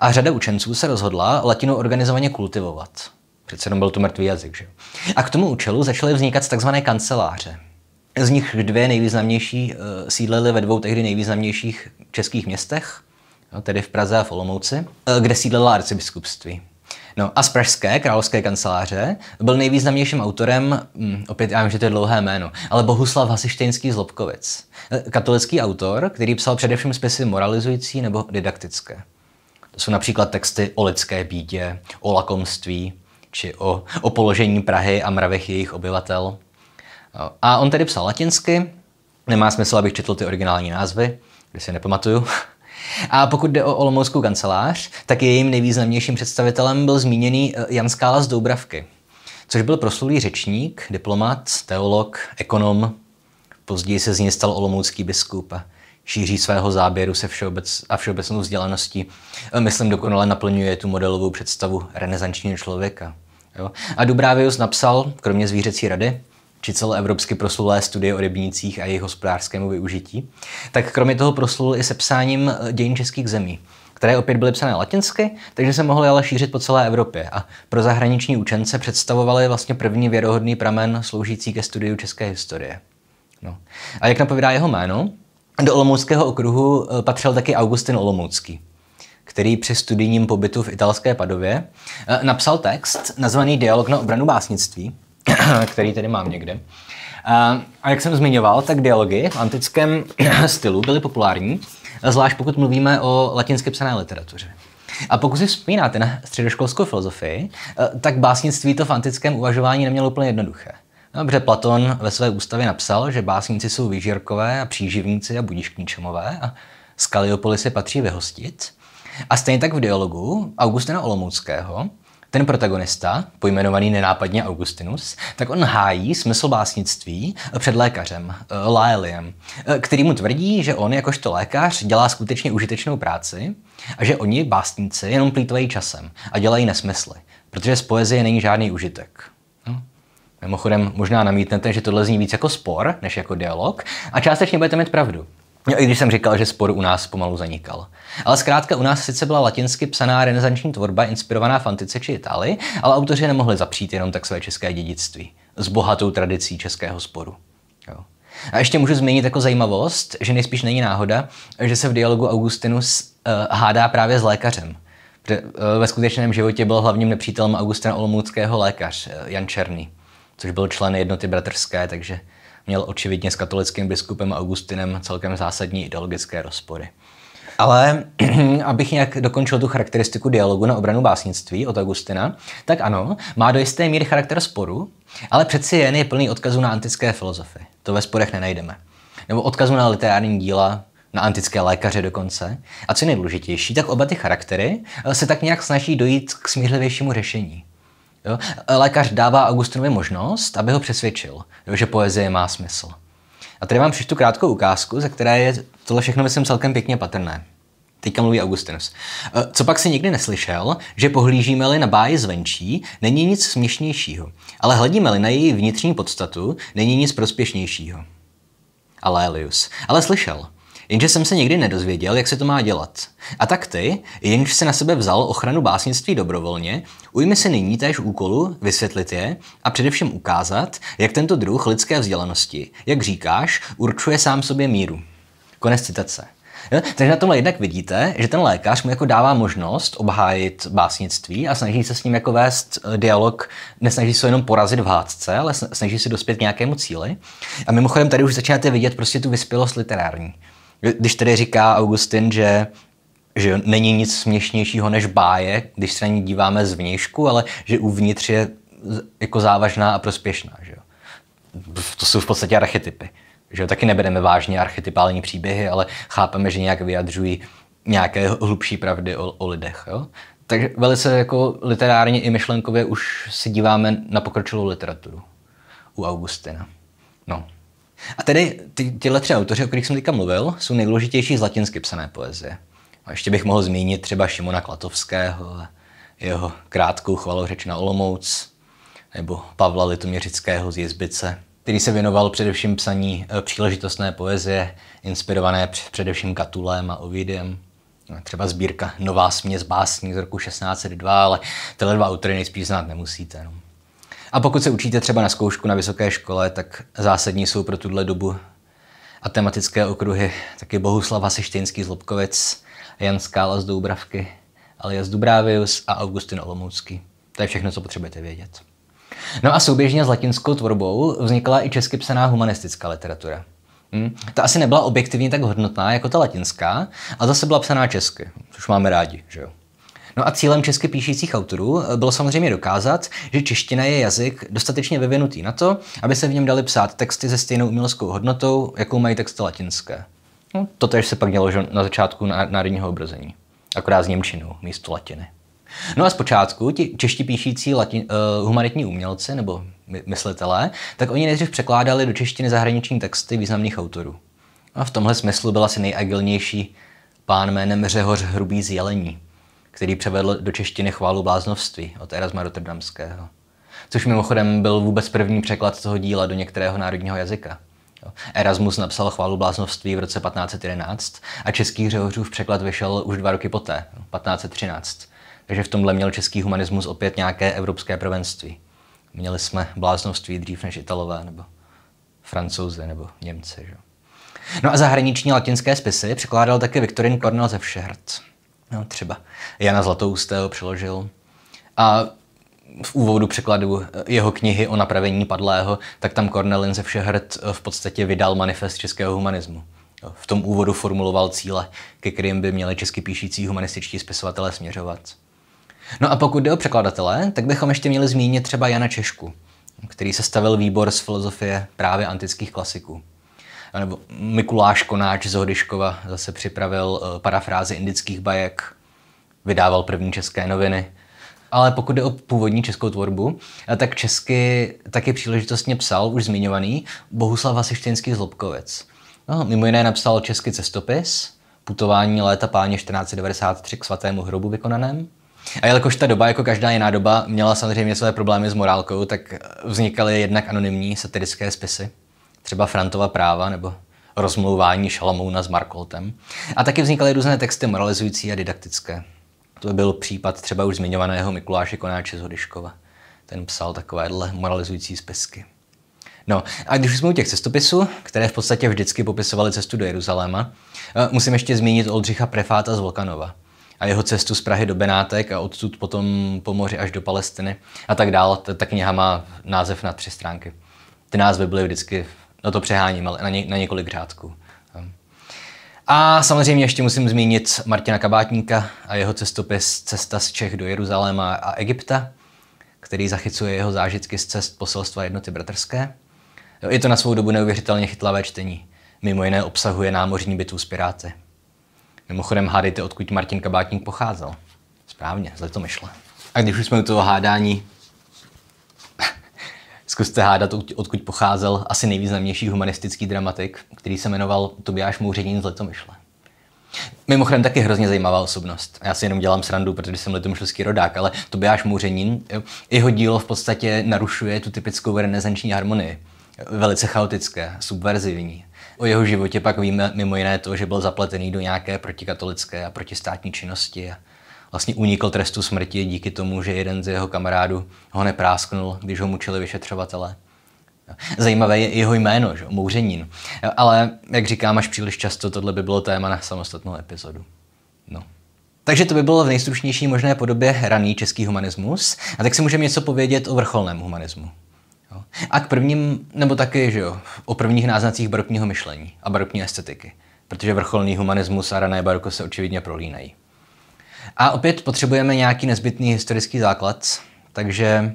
A řada učenců se rozhodla latinu organizovaně kultivovat. Přece jenom byl to mrtvý jazyk, že A k tomu účelu začaly vznikat tzv. kanceláře. Z nich dvě nejvýznamnější eh, sídlily ve dvou tehdy nejvýznamnějších českých městech, no, tedy v Praze a v Olomouci, eh, kde sídlila arcibiskupství. No a z Pražské královské kanceláře byl nejvýznamnějším autorem, hm, opět já vím, že to je dlouhé jméno, ale Bohuslav Hasištejnský Lobkovic, eh, Katolický autor, který psal především spisy moralizující nebo didaktické. To jsou například texty o lidské bídě, o lakomství, či o, o položení Prahy a mravech jejich obyvatel. A on tedy psal latinsky, nemá smysl, abych četl ty originální názvy, když si nepamatuju. A pokud jde o Olomouckou kancelář, tak jejím nejvýznamnějším představitelem byl zmíněný eh, Jan Skála z Doubravky, což byl proslulý řečník, diplomat, teolog, ekonom. Později se z něj stal olomoucký biskup šíří svého záběru se všeobec, a všeobecnou vzdělaností, myslím, dokonale naplňuje tu modelovou představu renesančního člověka. Jo? A Dubravius napsal, kromě zvířecí rady, či celoevropsky proslulé studie o rybnících a jejich hospodářskému využití, tak kromě toho proslul i sepsáním eh, dějin českých zemí, které opět byly psané latinsky, takže se mohly ale šířit po celé Evropě a pro zahraniční učence představovaly vlastně první věrohodný pramen sloužící ke studiu české historie. No. A jak napovídá jeho jméno, do Olomouckého okruhu eh, patřil taky Augustin Olomoucký, který při studijním pobytu v italské Padově eh, napsal text nazvaný Dialog na obranu básnictví, který tady mám někde. Eh, a jak jsem zmiňoval, tak dialogy v antickém stylu byly populární, zvlášť pokud mluvíme o latinsky psané literatuře. A pokud si vzpomínáte na středoškolskou filozofii, tak básnictví to v antickém uvažování nemělo úplně jednoduché. Dobře, Platon ve své ústavě napsal, že básníci jsou vyžírkové a příživníci a ničemové a z se patří vyhostit. A stejně tak v dialogu Augustina Olomouckého, ten protagonista, pojmenovaný nenápadně Augustinus, tak on hájí smysl básnictví před lékařem, eh, Laeliem, eh, který mu tvrdí, že on jakožto lékař dělá skutečně užitečnou práci a že oni, básníci, jenom plítvají časem a dělají nesmysly, protože z poezie není žádný užitek. Mimochodem, možná namítnete, že tohle zní víc jako spor, než jako dialog, a částečně budete mít pravdu. I když jsem říkal, že spor u nás pomalu zanikal. Ale zkrátka u nás sice byla latinsky psaná renesanční tvorba inspirovaná Antice či Itálii, ale autoři nemohli zapřít jenom tak své české dědictví s bohatou tradicí českého sporu. Jo. A ještě můžu zmínit jako zajímavost, že nejspíš není náhoda, že se v dialogu Augustinus uh, eh, hádá právě s lékařem. Protože, uh, ve skutečném životě byl hlavním nepřítelem Augustina Olomouckého lékař uh, Jan Černý což byl člen jednoty bratrské, takže měl očividně s katolickým biskupem Augustinem celkem zásadní ideologické rozpory. Ale abych nějak dokončil tu charakteristiku dialogu na obranu básnictví od Augustina, tak ano, má do jisté míry charakter sporu, ale přeci jen je plný odkazu na antické filozofy. To ve sporech nenajdeme. Nebo odkazu na literární díla, na antické lékaře dokonce. A co je nejdůležitější, tak oba ty charaktery eh, se tak nějak snaží dojít k smířlivějšímu řešení. Jo? E, lékař dává Augustinovi možnost, aby ho přesvědčil, jo, že poezie má smysl. A tady vám přečtu krátkou ukázku, ze které je tohle všechno, myslím, celkem pěkně patrné. Teďka mluví Augustinus. E, co pak si nikdy neslyšel, že pohlížíme-li na báji zvenčí, není nic směšnějšího, ale hledíme-li na její vnitřní podstatu, není nic prospěšnějšího. Elius. Ale slyšel. Jenže jsem se nikdy nedozvěděl, jak se to má dělat. A tak ty, jenž se na sebe vzal ochranu básnictví dobrovolně, ujmi se nyní též úkolu vysvětlit je a především ukázat, jak tento druh lidské vzdělanosti, jak říkáš, určuje sám sobě míru. Konec citace. Jo? Takže na tomhle jednak vidíte, že ten lékař mu jako dává možnost obhájit básnictví a snaží se s ním jako vést eh, dialog, nesnaží se jenom porazit v hádce, ale snaží se dospět k nějakému cíli. A mimochodem tady už začínáte vidět prostě tu vyspělost literární. Když tedy říká Augustin, že že není nic směšnějšího než báje, když se na ní díváme zvnějšku, ale že uvnitř je jako závažná a prospěšná. Že jo? To jsou v podstatě archetypy. Že jo? Taky nebereme vážně archetypální příběhy, ale chápeme, že nějak vyjadřují nějaké hlubší pravdy o, o lidech. Jo? Takže velice jako literárně i myšlenkově už si díváme na pokročilou literaturu u Augustina. No. A tedy ty, tyhle tři autoři, o kterých jsem teďka mluvil, jsou nejdůležitější z latinsky psané poezie. A ještě bych mohl zmínit třeba Šimona Klatovského, jeho krátkou řeč na Olomouc, nebo Pavla Litoměřického z Jezbice, který se věnoval především psaní eh, příležitostné poezie, inspirované především Katulem a Ovidem. Třeba sbírka Nová směs básní z roku 1602, ale tyhle dva autory nejspíš znát nemusíte. No. A pokud se učíte třeba na zkoušku na vysoké škole, tak zásadní jsou pro tuhle dobu a tematické okruhy taky Bohuslav Asištejnský z Lobkovic, Jan Skála z Doubravky, alias Dubrávius a Augustin Olomoucký. To je všechno, co potřebujete vědět. No a souběžně s latinskou tvorbou vznikla i česky psaná humanistická literatura. Hmm. Ta asi nebyla objektivně tak hodnotná jako ta latinská, a zase byla psaná česky, což máme rádi, že jo. No a cílem česky píšících autorů eh, bylo samozřejmě dokázat, že čeština je jazyk dostatečně vyvinutý na to, aby se v něm dali psát texty se stejnou uměleckou hodnotou, jakou mají texty latinské. No, to tež se pak dělo na začátku národního obrození, akorát s Němčinou místo latiny. No a zpočátku ti čeští píšící latin, uh, humanitní umělci nebo my, myslitelé, tak oni nejdřív překládali do češtiny zahraniční texty významných autorů. A v tomhle smyslu byl asi nejagilnější pán jménem Řehoř Hrubý z Jelení, který převedl do češtiny chválu bláznovství od Erasma Rotterdamského. Což mimochodem byl vůbec první překlad toho díla do některého národního jazyka. Erasmus napsal chválu bláznovství v roce 1511 a český řehořův překlad vyšel už dva roky poté, 1513. Takže v tomhle měl český humanismus opět nějaké evropské prvenství. Měli jsme bláznovství dřív než Italové nebo francouze nebo Němci. Že? No a zahraniční latinské spisy překládal také Viktorin Cornel ze Všehrt. No, třeba. Jana Zlatoustého přeložil. A v úvodu překladu eh, jeho knihy o napravení padlého, tak tam Cornelin ze Všehrd eh, v podstatě vydal manifest českého humanismu. V tom úvodu formuloval cíle, ke kterým by měli česky píšící humanističtí spisovatelé směřovat. No a pokud jde o překladatele, tak bychom ještě měli zmínit třeba Jana Češku, který sestavil výbor z filozofie právě antických klasiků nebo Mikuláš Konáč z Hodyškova zase připravil eh, parafrázy indických bajek, vydával první české noviny. Ale pokud jde o původní českou tvorbu, eh, tak česky taky příležitostně psal už zmiňovaný Bohuslav Vasištinský Zlobkovec. No, mimo jiné napsal český cestopis, putování léta páně 1493 k svatému hrobu vykonaném. A jelikož ta doba, jako každá jiná doba, měla samozřejmě své problémy s morálkou, tak eh, vznikaly jednak anonymní satirické spisy třeba Frantova práva nebo rozmlouvání Šalamouna s Markoltem. A taky vznikaly různé texty moralizující a didaktické. To by byl případ třeba už zmiňovaného Mikuláše Konáče z Hodyškova. Ten psal takovéhle moralizující spisky. No a když jsme u těch cestopisů, které v podstatě vždycky popisovaly cestu do Jeruzaléma, eh, musím ještě zmínit Oldřicha Prefáta z Volkanova a jeho cestu z Prahy do Benátek a odtud potom po moři až do Palestiny a tak dále. Ta kniha má název na tři stránky. Ty názvy byly vždycky no to přeháním, ale na, ně, na několik řádků. Hm. A samozřejmě ještě musím zmínit Martina Kabátníka a jeho cestopis Cesta z Čech do Jeruzaléma a Egypta, který zachycuje jeho zážitky z cest poselstva jednoty bratrské. Je to na svou dobu neuvěřitelně chytlavé čtení. Mimo jiné obsahuje námořní bitvu s Piráty. Mimochodem hádejte, odkud Martin Kabátník pocházel. Správně, Zle to myšle. A když už jsme u toho hádání, Zkuste hádat, odkud pocházel asi nejvýznamnější humanistický dramatik, který se jmenoval Tobiáš Mouřenín z Letomyšle. Mimochodem taky hrozně zajímavá osobnost. Já si jenom dělám srandu, protože jsem letomyšlský rodák, ale Tobiáš Mouřenín, eh, jeho dílo v podstatě narušuje tu typickou renesanční harmonii. Velice chaotické, subverzivní. O jeho životě pak víme mimo jiné to, že byl zapletený do nějaké protikatolické a protistátní činnosti a vlastně unikl trestu smrti díky tomu, že jeden z jeho kamarádů ho neprásknul, když ho mučili vyšetřovatelé. Zajímavé je jeho jméno, že? Mouřenín. Ale, jak říkám, až příliš často tohle by bylo téma na samostatnou epizodu. No. Takže to by bylo v nejstručnější možné podobě raný český humanismus. A tak si můžeme něco povědět o vrcholném humanismu. Jo. A k prvním, nebo taky, že jo, o prvních náznacích barokního myšlení a barokní estetiky. Protože vrcholný humanismus a rané baroko se očividně prolínají. A opět potřebujeme nějaký nezbytný historický základ, takže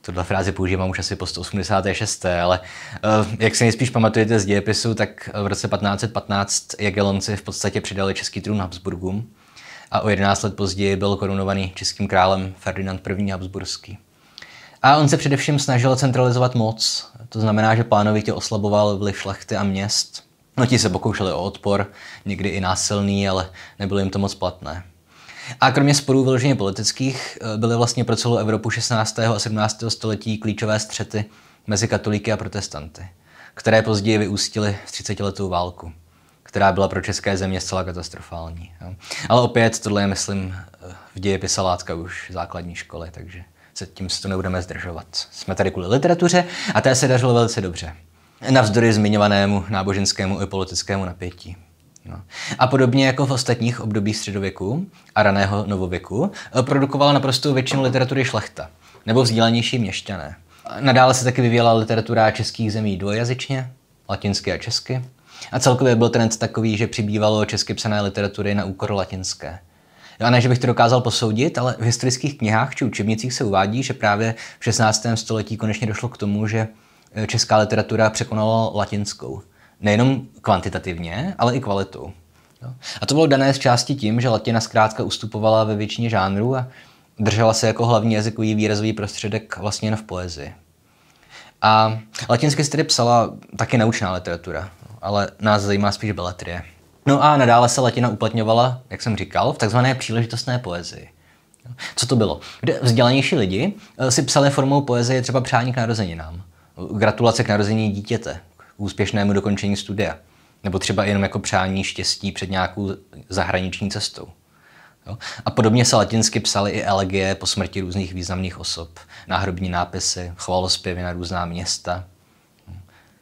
tuhle frázi používám už asi po 186. ale eh, jak si nejspíš pamatujete z dějepisu, tak v roce 1515 Jagelonci v podstatě přidali český trůn Habsburgům a o 11 let později byl korunovaný českým králem Ferdinand I. Habsburský. A on se především snažil centralizovat moc, to znamená, že plánovitě oslaboval vliv šlechty a měst. No ti se pokoušeli o odpor, někdy i násilný, ale nebylo jim to moc platné. A kromě sporů vyloženě politických eh, byly vlastně pro celou Evropu 16. a 17. století klíčové střety mezi katolíky a protestanty, které později vyústily v 30-letou válku, která byla pro české země zcela katastrofální. Ale opět tohle je, myslím, eh, v dějepise látka už základní školy, takže se tím se to nebudeme zdržovat. Jsme tady kvůli literatuře a té se dařilo velice dobře. Navzdory zmiňovanému náboženskému i politickému napětí. No. A podobně jako v ostatních období středověku a raného novověku, eh, produkovala naprosto většinu literatury šlechta nebo vzdělanější měšťané. Nadále se taky vyvíjela literatura českých zemí dvojazyčně, latinsky a česky. A celkově byl trend takový, že přibývalo česky psané literatury na úkor latinské. A ne, že bych to dokázal posoudit, ale v historických knihách či učebnicích se uvádí, že právě v 16. století konečně došlo k tomu, že eh, česká literatura překonala latinskou nejenom kvantitativně, ale i kvalitu. A to bylo dané z části tím, že latina zkrátka ustupovala ve většině žánrů a držela se jako hlavní jazykový výrazový prostředek vlastně jen v poezii. A latinsky se tedy psala taky naučná literatura, ale nás zajímá spíš beletrie. No a nadále se latina uplatňovala, jak jsem říkal, v takzvané příležitostné poezii. Co to bylo? Kde vzdělanější lidi eh, si psali formou poezie třeba přání k narozeninám, gratulace k narození dítěte, úspěšnému dokončení studia. Nebo třeba jenom jako přání štěstí před nějakou zahraniční cestou. Jo? A podobně se latinsky psaly i elegie po smrti různých významných osob, náhrobní nápisy, chvalospěvy na různá města.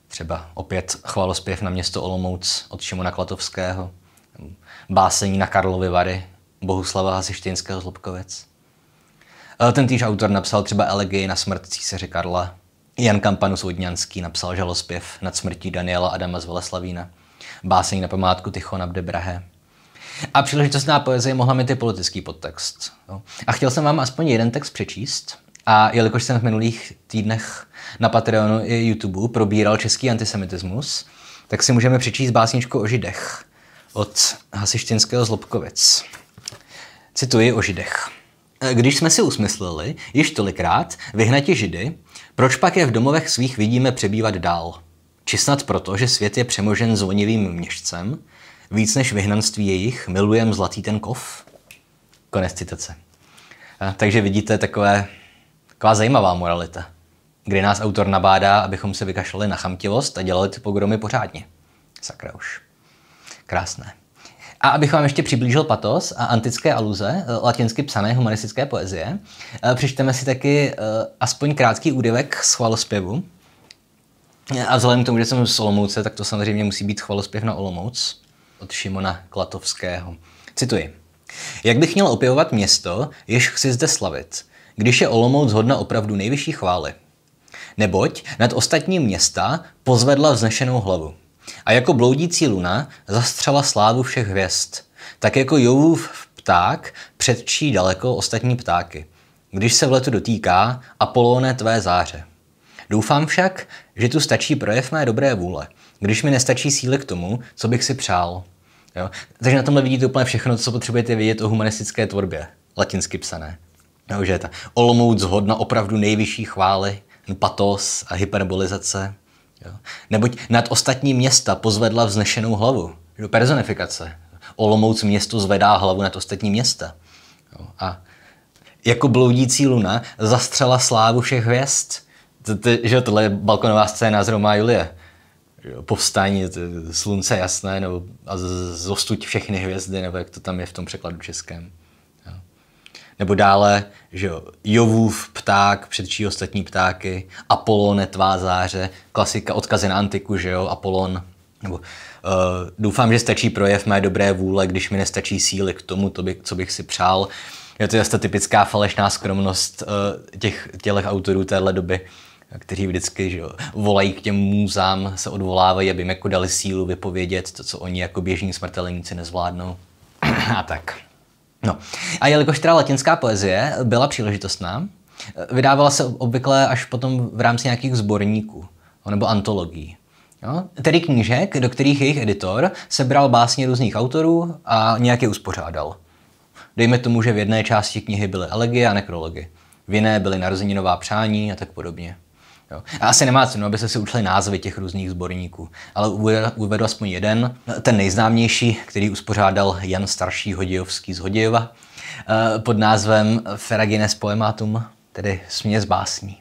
Třeba opět chvalospěv na město Olomouc od Šimona Klatovského, básení na Karlovy Vary, Bohuslava z Lobkovec. E, ten týž autor napsal třeba elegii na smrt císaře Karla Jan Kampanus Vodňanský napsal žalospěv nad smrtí Daniela Adama z Veleslavína, báseň na památku Tychona v Debrahe. A příležitostná poezie mohla mít i politický podtext. Jo. A chtěl jsem vám aspoň jeden text přečíst, a jelikož jsem v minulých týdnech na Patreonu i YouTube probíral český antisemitismus, tak si můžeme přečíst básničku o židech od hasištinského Zlobkovic. Cituji o židech. Když jsme si usmysleli, již tolikrát, vyhnati židy, proč pak je v domovech svých vidíme přebývat dál? Či snad proto, že svět je přemožen zvonivým měšcem? Víc než vyhnanství jejich milujem zlatý ten kov? Konec citace. Takže vidíte takové, taková zajímavá moralita, kdy nás autor nabádá, abychom se vykašlali na chamtivost a dělali ty pogromy pořádně. Sakra už. Krásné. A abych vám ještě přiblížil patos a antické aluze, eh, latinsky psané humanistické poezie, eh, přečteme si taky eh, aspoň krátký údivek z chvalospěvu. A vzhledem k tomu, že jsem z Olomouce, tak to samozřejmě musí být chvalospěv na Olomouc od Šimona Klatovského. Cituji. Jak bych měl opěvovat město, jež chci zde slavit, když je Olomouc hodna opravdu nejvyšší chvály? Neboť nad ostatní města pozvedla vznešenou hlavu. A jako bloudící luna zastřela slávu všech hvězd. Tak jako Jovův pták předčí daleko ostatní ptáky. Když se v letu dotýká, Apolóne tvé záře. Doufám však, že tu stačí projev mé dobré vůle, když mi nestačí síly k tomu, co bych si přál. Jo? Takže na tomhle vidíte úplně všechno, co potřebujete vědět o humanistické tvorbě, latinsky psané. Jo, že je ta Olomouc hodna opravdu nejvyšší chvály, patos a hyperbolizace. Jo? Neboť nad ostatní města pozvedla vznešenou hlavu. Jo? Personifikace. Olomouc město zvedá hlavu nad ostatní města. Jo? A jako bloudící luna zastřela slávu všech hvězd. Že tohle je balkonová scéna z Roma Julie. Povstání slunce jasné, nebo a zostuť všechny hvězdy, nebo jak to tam je v tom překladu českém. Nebo dále, že jo, Jovův pták, předčí ostatní ptáky, Apolone tvá záře, klasika odkazy na antiku, že jo, Apolon. Nebo, uh, doufám, že stačí projev mé dobré vůle, když mi nestačí síly k tomu, to by, co bych si přál. Je to jasně typická falešná skromnost uh, těch tělech autorů téhle doby kteří vždycky že jo, volají k těm můzám, se odvolávají, aby jim jako dali sílu vypovědět to, co oni jako běžní smrtelníci nezvládnou. A tak. No. A jelikož teda latinská poezie byla příležitostná, vydávala se obvykle až potom v rámci nějakých sborníků nebo antologií. Jo? Tedy knížek, do kterých jejich editor sebral básně různých autorů a nějak je uspořádal. Dejme tomu, že v jedné části knihy byly elegie a nekrology, v jiné byly narozeninová přání a tak podobně. Jo. A asi nemá cenu, aby se si učili názvy těch různých sborníků, ale uvedu aspoň jeden, ten nejznámější, který uspořádal Jan Starší Hodějovský z Hodějova, eh, pod názvem Feragines Poematum, tedy Směs básní.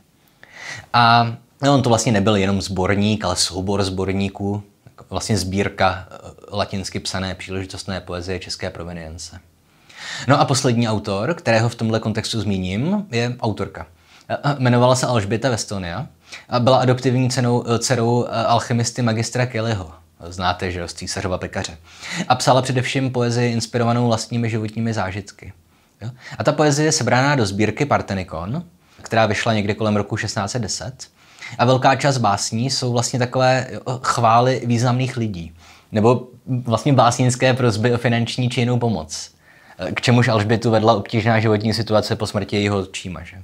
A no, on to vlastně nebyl jenom sborník, ale soubor sborníků, vlastně sbírka eh, latinsky psané příležitostné poezie české provenience. No a poslední autor, kterého v tomhle kontextu zmíním, je autorka. Eh, jmenovala se Alžběta Vestonia. Byla adoptivní cenou, eh, dcerou eh, alchemisty magistra Kellyho. Znáte, že z císařova pekaře. A psala především poezii inspirovanou vlastními životními zážitky. Jo? A ta poezie je sebraná do sbírky Partenikon, která vyšla někde kolem roku 1610. A velká část básní jsou vlastně takové eh, chvály významných lidí. Nebo vlastně básnické prozby o finanční či jinou pomoc. K čemuž Alžbětu vedla obtížná životní situace po smrti jejího odčíma, že?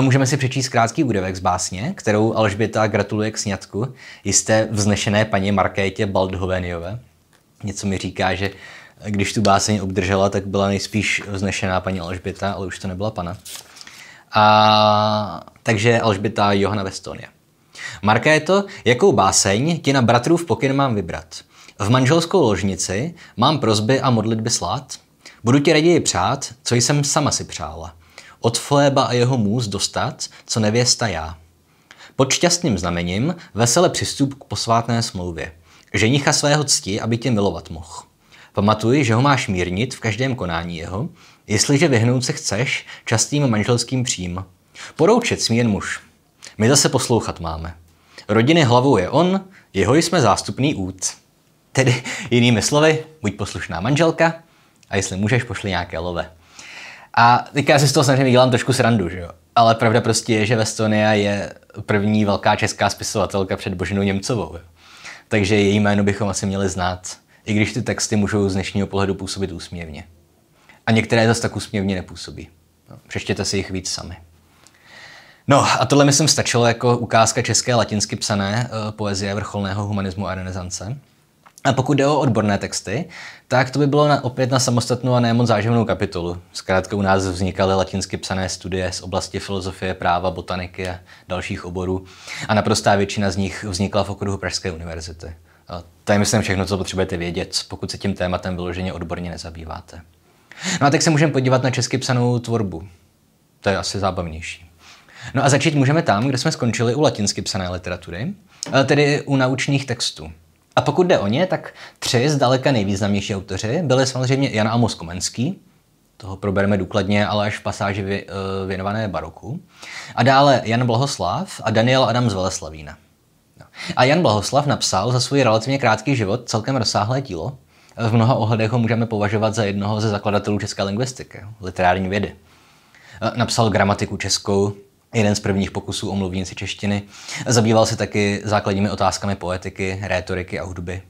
Můžeme si přečíst krátký údevek z básně, kterou Alžběta gratuluje k sňatku jisté vznešené paní Markétě Baldhoveniové. Něco mi říká, že když tu báseň obdržela, tak byla nejspíš vznešená paní Alžběta, ale už to nebyla pana. A, takže Alžběta Johana Westonia. Markéto, jakou báseň ti na bratrův pokyn mám vybrat? V manželskou ložnici mám prozby a modlitby slát? Budu ti raději přát, co jsem sama si přála od Foeba a jeho můz dostat, co nevěsta já. Pod šťastným znamením vesele přistup k posvátné smlouvě. Ženicha svého cti, aby tě milovat mohl. Pamatuj, že ho máš mírnit v každém konání jeho, jestliže vyhnout se chceš častým manželským přím. Poroučet smí jen muž. My zase poslouchat máme. Rodiny hlavou je on, jeho jsme zástupný út. Tedy jinými slovy, buď poslušná manželka a jestli můžeš, pošli nějaké love. A teďka já si z toho samozřejmě dělám trošku srandu, že jo? Ale pravda prostě je, že Westonia je první velká česká spisovatelka před Božinou Němcovou. Jo? Takže její jméno bychom asi měli znát, i když ty texty můžou z dnešního pohledu působit úsměvně. A některé zase tak úsměvně nepůsobí. No, přečtěte si jich víc sami. No a tohle mi sem stačilo jako ukázka české latinsky psané eh, poezie vrcholného humanismu a renesance. A pokud jde o odborné texty, tak to by bylo na, opět na samostatnou a nemoc záživnou kapitolu. Zkrátka u nás vznikaly latinsky psané studie z oblasti filozofie, práva, botaniky a dalších oborů a naprostá většina z nich vznikla v okruhu Pražské univerzity. A to je myslím všechno, co potřebujete vědět, pokud se tím tématem vyloženě odborně nezabýváte. No a tak se můžeme podívat na česky psanou tvorbu. To je asi zábavnější. No a začít můžeme tam, kde jsme skončili u latinsky psané literatury, tedy u naučných textů. A pokud jde o ně, tak tři zdaleka nejvýznamnější autoři byly samozřejmě Jan Amos Komenský, toho probereme důkladně, ale až v pasáži eh, věnované baroku. A dále Jan Blahoslav a Daniel Adam z Veleslavína. No. A Jan Blahoslav napsal za svůj relativně krátký život celkem rozsáhlé dílo. V mnoha ohledech ho můžeme považovat za jednoho ze zakladatelů české lingvistiky, literární vědy. Eh, napsal gramatiku českou, jeden z prvních pokusů o mluvnici češtiny. Zabýval se taky základními otázkami poetiky, rétoriky a hudby.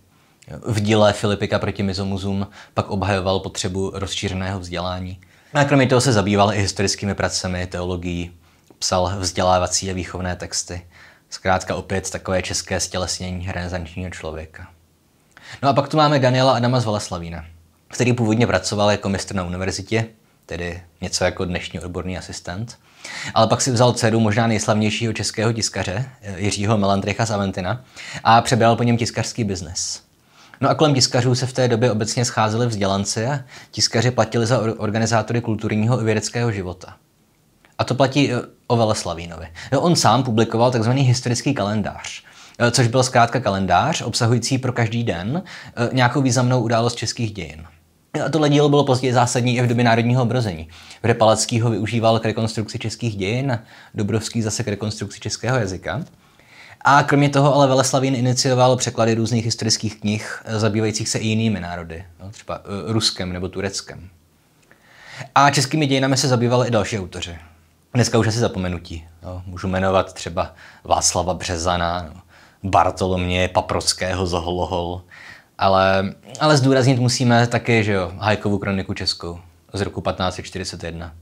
V díle Filipika proti mizomuzům pak obhajoval potřebu rozšířeného vzdělání. A kromě toho se zabýval i historickými pracemi, teologií, psal vzdělávací a výchovné texty. Zkrátka opět takové české stělesnění renesančního člověka. No a pak tu máme Daniela Adama z Valeslavína, který původně pracoval jako mistr na univerzitě, tedy něco jako dnešní odborný asistent – ale pak si vzal dceru možná nejslavnějšího českého tiskaře, eh, Jiřího Melandricha z Aventina, a přebral po něm tiskařský biznes. No a kolem tiskařů se v té době obecně scházeli vzdělanci a tiskaři platili za organizátory kulturního i vědeckého života. A to platí eh, o Veleslavínovi. No, on sám publikoval tzv. historický kalendář, eh, což byl zkrátka kalendář obsahující pro každý den nějakou významnou událost českých dějin. A tohle dílo bylo později zásadní i v době národního obrození, kde Palacký ho využíval k rekonstrukci českých dějin, Dobrovský zase k rekonstrukci českého jazyka. A kromě toho ale Veleslavín inicioval překlady různých historických knih eh, zabývajících se i jinými národy, no, třeba eh, Ruskem nebo Tureckem. A českými dějinami se zabývali i další autoři. Dneska už asi zapomenutí. No, můžu jmenovat třeba Václava Březana, no, Bartolomě Paprockého Zoholohol, ale, ale zdůraznit musíme taky, že jo, Hajkovu kroniku českou z roku 1541.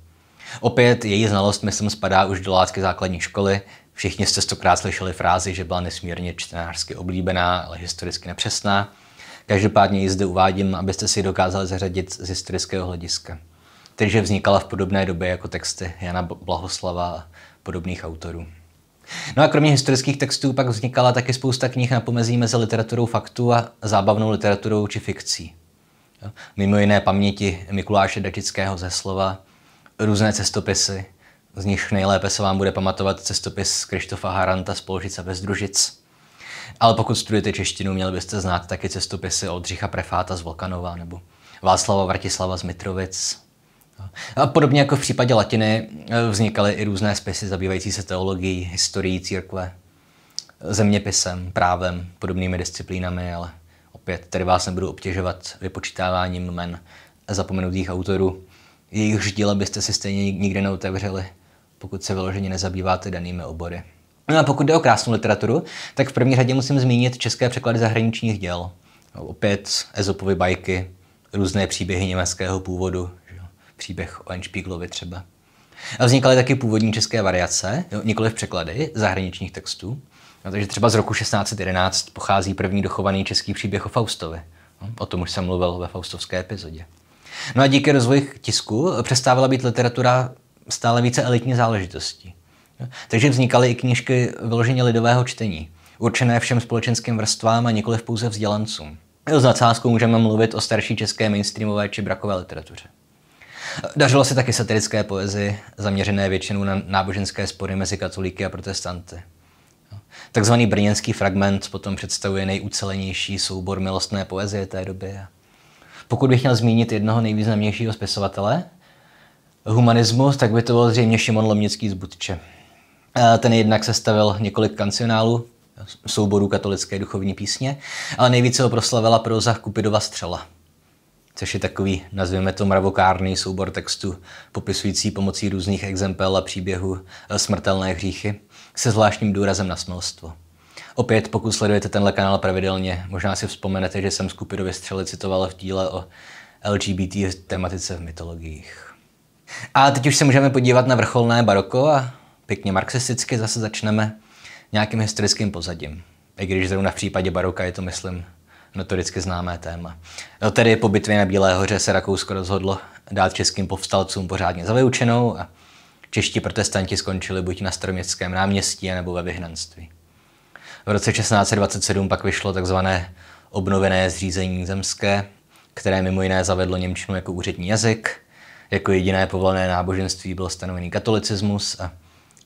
Opět její znalost, myslím, spadá už do látky základní školy. Všichni jste stokrát slyšeli frázi, že byla nesmírně čtenářsky oblíbená, ale historicky nepřesná. Každopádně ji zde uvádím, abyste si dokázali zařadit z historického hlediska. Takže vznikala v podobné době jako texty Jana Blahoslava a podobných autorů. No a kromě historických textů pak vznikala taky spousta knih na pomezí mezi literaturou faktu a zábavnou literaturou či fikcí. Mimo jiné paměti Mikuláše Dačického ze slova, různé cestopisy, z nich nejlépe se vám bude pamatovat cestopis Krištofa Haranta z Polžice bez Družic. Ale pokud studujete češtinu, měli byste znát taky cestopisy od Řicha Prefáta z Volkanova nebo Václava Vratislava z Mitrovic, a podobně jako v případě latiny eh, vznikaly i různé spisy zabývající se teologií, historií církve, zeměpisem, právem, podobnými disciplínami, ale opět tady vás nebudu obtěžovat vypočítáváním jmen zapomenutých autorů. Jejich díla byste si stejně nikdy neotevřeli, pokud se vyloženě nezabýváte danými obory. No a pokud jde o krásnou literaturu, tak v první řadě musím zmínit české překlady zahraničních děl. Opět Ezopovy bajky, různé příběhy německého původu, příběh o Enšpíglovi třeba. A vznikaly taky původní české variace, jo, nikoliv překlady zahraničních textů. No, takže třeba z roku 1611 pochází první dochovaný český příběh o Faustovi. No, o tom už jsem mluvil ve faustovské epizodě. No a díky rozvoji tisku přestávala být literatura stále více elitní záležitostí. No, takže vznikaly i knížky vyloženě lidového čtení, určené všem společenským vrstvám a nikoliv pouze vzdělancům. Jo, s nadsázkou můžeme mluvit o starší české mainstreamové či brakové literatuře. Dařilo se taky satirické poezie, zaměřené většinou na náboženské spory mezi katolíky a protestanty. Takzvaný brněnský fragment potom představuje nejucelenější soubor milostné poezie té doby. Pokud bych měl zmínit jednoho nejvýznamnějšího spisovatele humanismus, tak by to byl zřejmě Šimon Lomnický z Budče. Ten jednak sestavil několik kancionálů, souborů katolické duchovní písně, ale nejvíce ho proslavila proza Kupidova střela – což je takový, nazveme to mravokárný soubor textu, popisující pomocí různých exempel a příběhů eh, smrtelné hříchy, se zvláštním důrazem na smilstvo. Opět, pokud sledujete tenhle kanál pravidelně, možná si vzpomenete, že jsem skupinově střely citoval v díle o LGBT tematice v mytologiích. A teď už se můžeme podívat na vrcholné baroko a pěkně marxisticky zase začneme nějakým historickým pozadím. I když zrovna v případě baroka je to, myslím, notoricky známé téma. No tedy po bitvě na Bílé hoře se Rakousko rozhodlo dát českým povstalcům pořádně za vyučenou a čeští protestanti skončili buď na staroměstském náměstí, nebo ve vyhnanství. V roce 1627 pak vyšlo takzvané obnovené zřízení zemské, které mimo jiné zavedlo Němčinu jako úřední jazyk, jako jediné povolené náboženství byl stanovený katolicismus a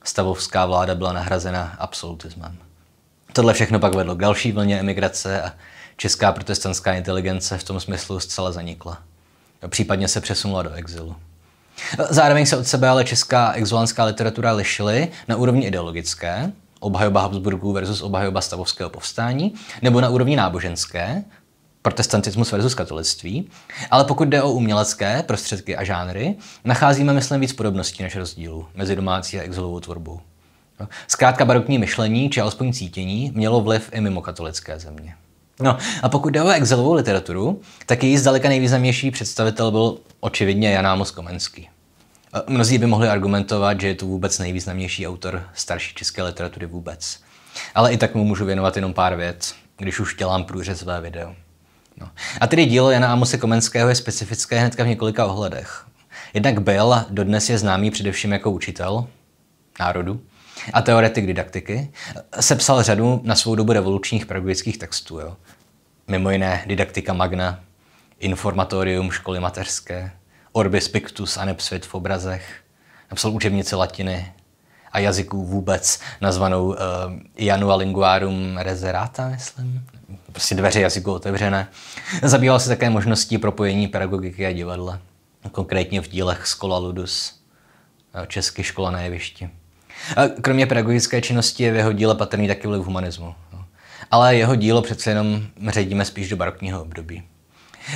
stavovská vláda byla nahrazena absolutismem. Tohle všechno pak vedlo k další vlně emigrace a česká protestantská inteligence v tom smyslu zcela zanikla. Případně se přesunula do exilu. Zároveň se od sebe ale česká exulanská literatura lišily na úrovni ideologické, obhajoba Habsburgů versus obhajoba stavovského povstání, nebo na úrovni náboženské, protestantismus versus katolictví, ale pokud jde o umělecké prostředky a žánry, nacházíme, myslím, víc podobností než rozdílů mezi domácí a exilovou tvorbou. Zkrátka barokní myšlení, či alespoň cítění, mělo vliv i mimo katolické země. No a pokud jde o exilovou literaturu, tak její zdaleka nejvýznamnější představitel byl očividně Jan Amos Komenský. Mnozí by mohli argumentovat, že je to vůbec nejvýznamnější autor starší české literatury vůbec. Ale i tak mu můžu věnovat jenom pár věc, když už dělám průřezové video. No. A tedy dílo Jana Amose Komenského je specifické hnedka v několika ohledech. Jednak byl, dodnes je známý především jako učitel národu, a teoretik didaktiky, eh, sepsal řadu na svou dobu revolučních pedagogických textů. Jo. Mimo jiné Didaktika Magna, Informatorium školy mateřské, Orbis Pictus a nepsvit v obrazech, napsal učebnici latiny a jazyků vůbec, nazvanou uh, eh, Janua Linguarum Reserata, myslím. Prostě dveře jazyku otevřené. Zabýval se také možností propojení pedagogiky a divadla, konkrétně v dílech Skola Ludus, eh, česky škola na jevišti. A kromě pedagogické činnosti je v jeho díle patrný taky vliv humanismu. No. Ale jeho dílo přece jenom ředíme spíš do barokního období.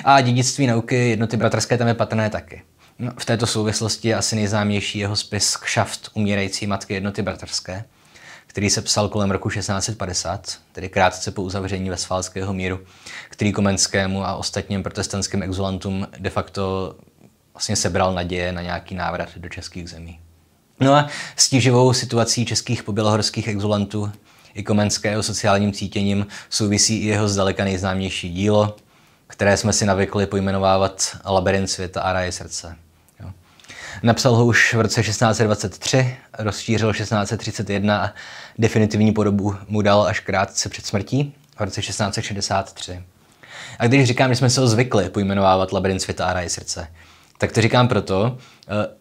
A dědictví nauky jednoty bratrské tam je patrné taky. No, v této souvislosti je asi nejznámější jeho spis Kšaft umírající matky jednoty bratrské, který se psal kolem roku 1650, tedy krátce po uzavření vesfálského míru, který Komenskému a ostatním protestantským exulantům de facto vlastně sebral naděje na nějaký návrat do českých zemí. No a stíživou situací českých pobělohorských exulantů i Komenského sociálním cítěním souvisí i jeho zdaleka nejznámější dílo, které jsme si navykli pojmenovávat Labirint světa a ráje srdce. Jo. Napsal ho už v roce 1623, rozšířil 1631 a definitivní podobu mu dal až krátce před smrtí v roce 1663. A když říkám, že jsme se ho zvykli pojmenovávat Labirint světa a ráje srdce, tak to říkám proto,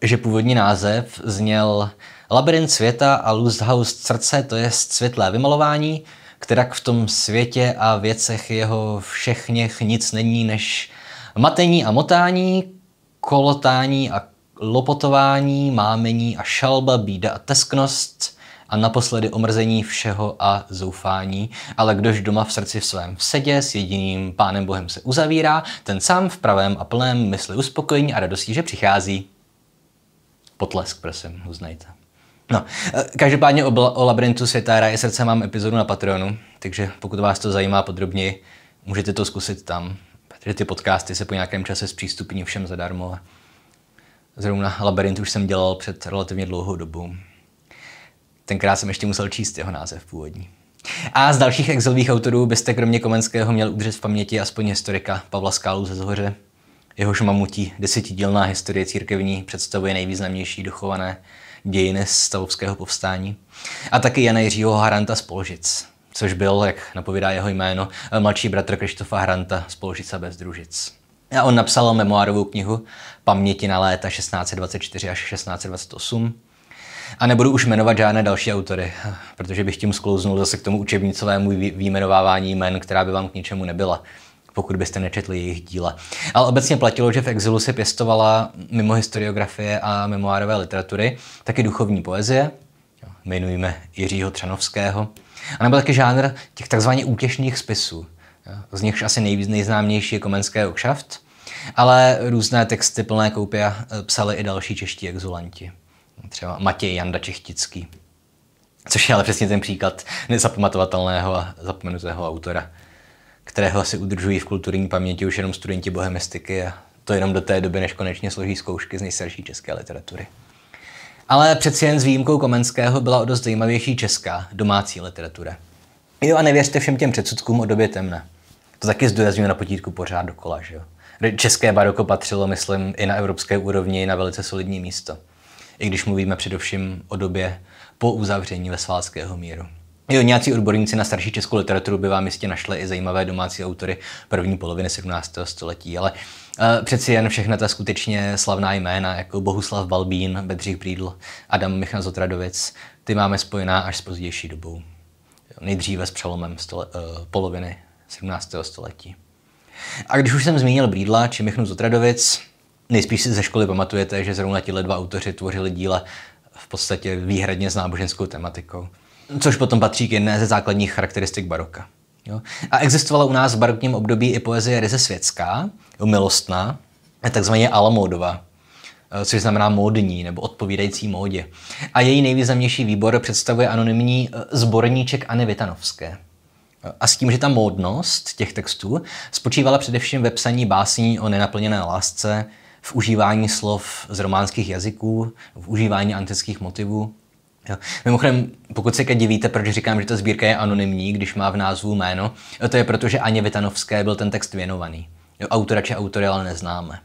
eh, že původní název zněl Labirint světa a Lusthaus srdce, to je světlé vymalování, která v tom světě a věcech jeho všechněch nic není než matení a motání, kolotání a lopotování, mámení a šalba, bída a tesknost, a naposledy omrzení všeho a zoufání, ale kdož doma v srdci v svém sedě s jediným pánem Bohem se uzavírá, ten sám v pravém a plném mysli uspokojení a radostí, že přichází. Potlesk, prosím, uznejte. No, e, každopádně o, o labirintu světa Ráje srdce mám epizodu na Patreonu, takže pokud vás to zajímá podrobněji, můžete to zkusit tam, protože ty podcasty se po nějakém čase zpřístupní všem zadarmo. Zrovna labirint už jsem dělal před relativně dlouhou dobou. Tenkrát jsem ještě musel číst jeho název původní. A z dalších exilových autorů byste kromě Komenského měl udržet v paměti aspoň historika Pavla Skálu ze Zhoře. Jehož mamutí desetidílná historie církevní představuje nejvýznamnější dochované dějiny stavovského povstání. A taky Jana Jiřího Haranta z Polžic, což byl, jak napovídá jeho jméno, mladší bratr Krištofa Haranta z Polžic a A on napsal memoárovou knihu Paměti na léta 1624 až 1628, a nebudu už jmenovat žádné další autory, protože bych tím sklouznul zase k tomu učebnicovému výjmenovávání jmen, která by vám k ničemu nebyla pokud byste nečetli jejich díla. Ale obecně platilo, že v exilu se pěstovala mimo historiografie a memoárové literatury taky duchovní poezie, jmenujeme Jiřího Třanovského, a nebyl taky žánr těch takzvaně útěšných spisů, z nichž asi nejvíc nejznámější je Komenské okšaft, ale různé texty plné koupě psali i další čeští exulanti třeba Matěj Janda Čechtický. Což je ale přesně ten příklad nezapamatovatelného a zapomenutého autora, kterého si udržují v kulturní paměti už jenom studenti bohemistiky a to jenom do té doby, než konečně složí zkoušky z nejstarší české literatury. Ale přeci jen s výjimkou Komenského byla o dost zajímavější česká, domácí literatura. Jo a nevěřte všem těm předsudkům o době temné. To taky zdůrazňuje na potítku pořád dokola, že jo. České baroko patřilo, myslím, i na evropské úrovni i na velice solidní místo i když mluvíme především o době po uzavření Vesválského míru. Jo, nějací odborníci na starší českou literaturu by vám jistě našli i zajímavé domácí autory první poloviny 17. století, ale e, přeci jen všechna ta skutečně slavná jména, jako Bohuslav Balbín, Bedřich Brídl, Adam Michal Zotradovic, ty máme spojená až s pozdější dobou. Jo, nejdříve s přelomem stole, e, poloviny 17. století. A když už jsem zmínil Brídla či Michnu Zotradovic, Nejspíš si ze školy pamatujete, že zrovna tihle dva autoři tvořili díla v podstatě výhradně s náboženskou tematikou, což potom patří k jedné ze základních charakteristik baroka. Jo? A existovala u nás v barokním období i poezie ryze světská, milostná, takzvaně alamódová, eh, což znamená módní nebo odpovídající módě. A její nejvýznamnější výbor představuje anonymní eh, zborníček Anny Vitanovské. Eh, a s tím, že ta módnost těch textů spočívala především ve psaní básní o nenaplněné lásce, v užívání slov z románských jazyků, v užívání antických motivů. Jo. Mimochodem, pokud se divíte, proč říkám, že ta sbírka je anonymní, když má v názvu jméno, to je proto, že Aně Vitanovské byl ten text věnovaný. Jo, autora či autory ale neznáme.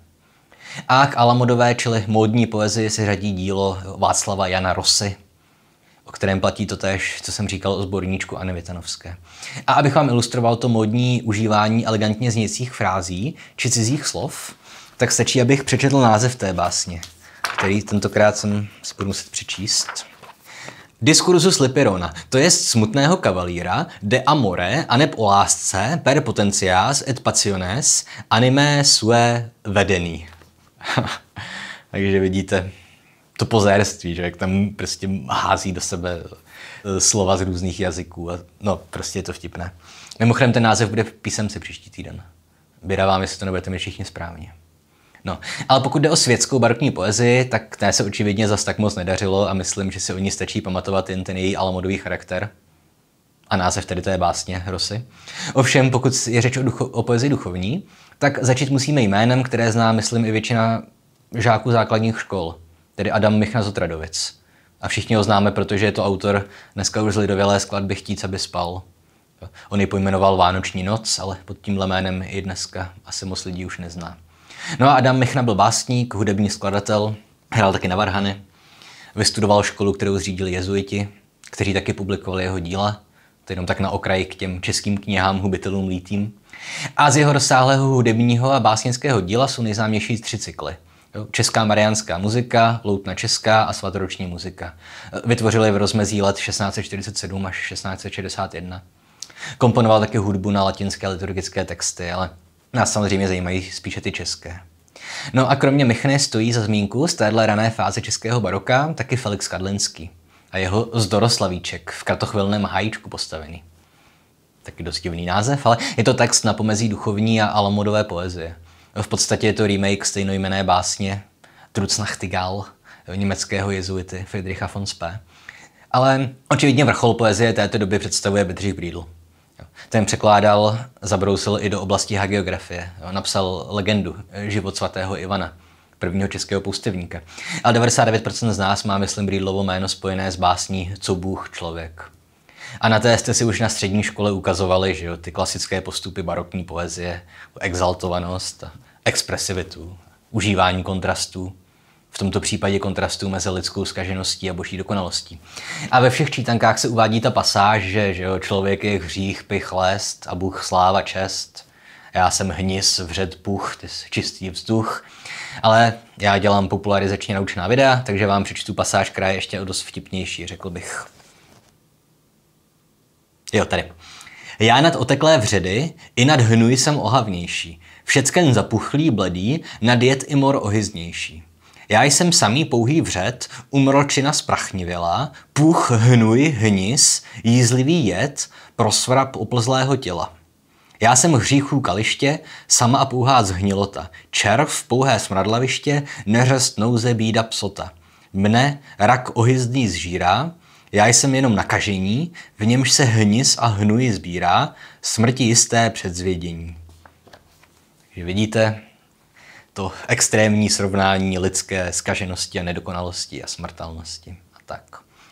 A k Alamodové, čili módní poezii, se řadí dílo Václava Jana Rosy, o kterém platí to tež, co jsem říkal o sborníčku Anny Vitanovské. A abych vám ilustroval to módní užívání elegantně znějících frází či cizích slov, tak stačí, abych přečetl název té básně, který tentokrát jsem si budu muset přečíst. Diskursus Lipirona, to je smutného kavalíra, de amore, aneb o lásce, per potentias et passiones, anime sue vedený. Takže vidíte to pozérství, že jak tam prostě hází do sebe eh, slova z různých jazyků. A, no, prostě je to vtipné. Mimochodem ten název bude v písemci příští týden. Běda vám, jestli to nebudete mít všichni správně. No, ale pokud jde o světskou barokní poezii, tak té se očividně zas tak moc nedařilo a myslím, že si o ní stačí pamatovat jen ten její alamodový charakter. A název tedy té básně Rosy. Ovšem, pokud je řeč o, ducho, o poezii duchovní, tak začít musíme jménem, které zná, myslím, i většina žáků základních škol, tedy Adam Michna Zotradovic. A všichni ho známe, protože je to autor dneska už lidovělé skladby Chtíc, aby spal. On ji pojmenoval Vánoční noc, ale pod tímhle jménem i dneska asi moc lidí už nezná. No a Adam Michna byl básník, hudební skladatel, hrál taky na varhany, vystudoval školu, kterou zřídili jezuiti, kteří taky publikovali jeho díla, to jenom tak na okraji k těm českým knihám hubitelům lítým. A z jeho rozsáhlého hudebního a básnického díla jsou nejznámější tři cykly. Česká mariánská muzika, Loutna česká a svatoroční muzika. Vytvořili v rozmezí let 1647 až 1661. Komponoval také hudbu na latinské liturgické texty, ale Nás samozřejmě zajímají spíše ty české. No a kromě Michny stojí za zmínku z téhle rané fáze českého baroka taky Felix Kadlinský a jeho Zdoroslavíček v kratochvilném hajíčku postavený. Taky dost divný název, ale je to text na pomezí duchovní a alamodové poezie. V podstatě je to remake stejnojmené básně Trucnachtigal německého jezuity Friedricha von Spee. Ale očividně vrchol poezie této doby představuje Bedřich Brídl ten překládal, zabrousil i do oblasti hagiografie. Napsal legendu eh, Život svatého Ivana, prvního českého poustevníka. A 99% z nás má, myslím, Brýdlovo jméno spojené s básní Co Bůh člověk. A na té jste si už na střední škole ukazovali, že jo, ty klasické postupy barokní poezie, exaltovanost, expresivitu, užívání kontrastů v tomto případě kontrastu mezi lidskou zkažeností a boží dokonalostí. A ve všech čítankách se uvádí ta pasáž, že, že jo, člověk je hřích, pych, lest a Bůh sláva, čest. Já jsem hnis, vřed, puch, ty čistý vzduch. Ale já dělám popularizačně naučená videa, takže vám přečtu pasáž, která je ještě o dost vtipnější, řekl bych. Jo, tady. Já nad oteklé vředy i nad hnuji jsem ohavnější. Všecken zapuchlý, bledý, nad jet i mor ohyznější. Já jsem samý pouhý vřet, umročina sprachnivěla, puch, hnuj, hnis, jízlivý jed, prosvrab oplzlého těla. Já jsem hříchů kaliště, sama a pouhá zhnilota, červ, pouhé smradlaviště, neřest nouze bída psota. Mne rak ohyzdný zžírá, já jsem jenom nakažení, v němž se hnis a hnuj sbírá, smrti jisté předzvědění. vidíte, to extrémní srovnání lidské zkaženosti a nedokonalosti a smrtelnosti a tak.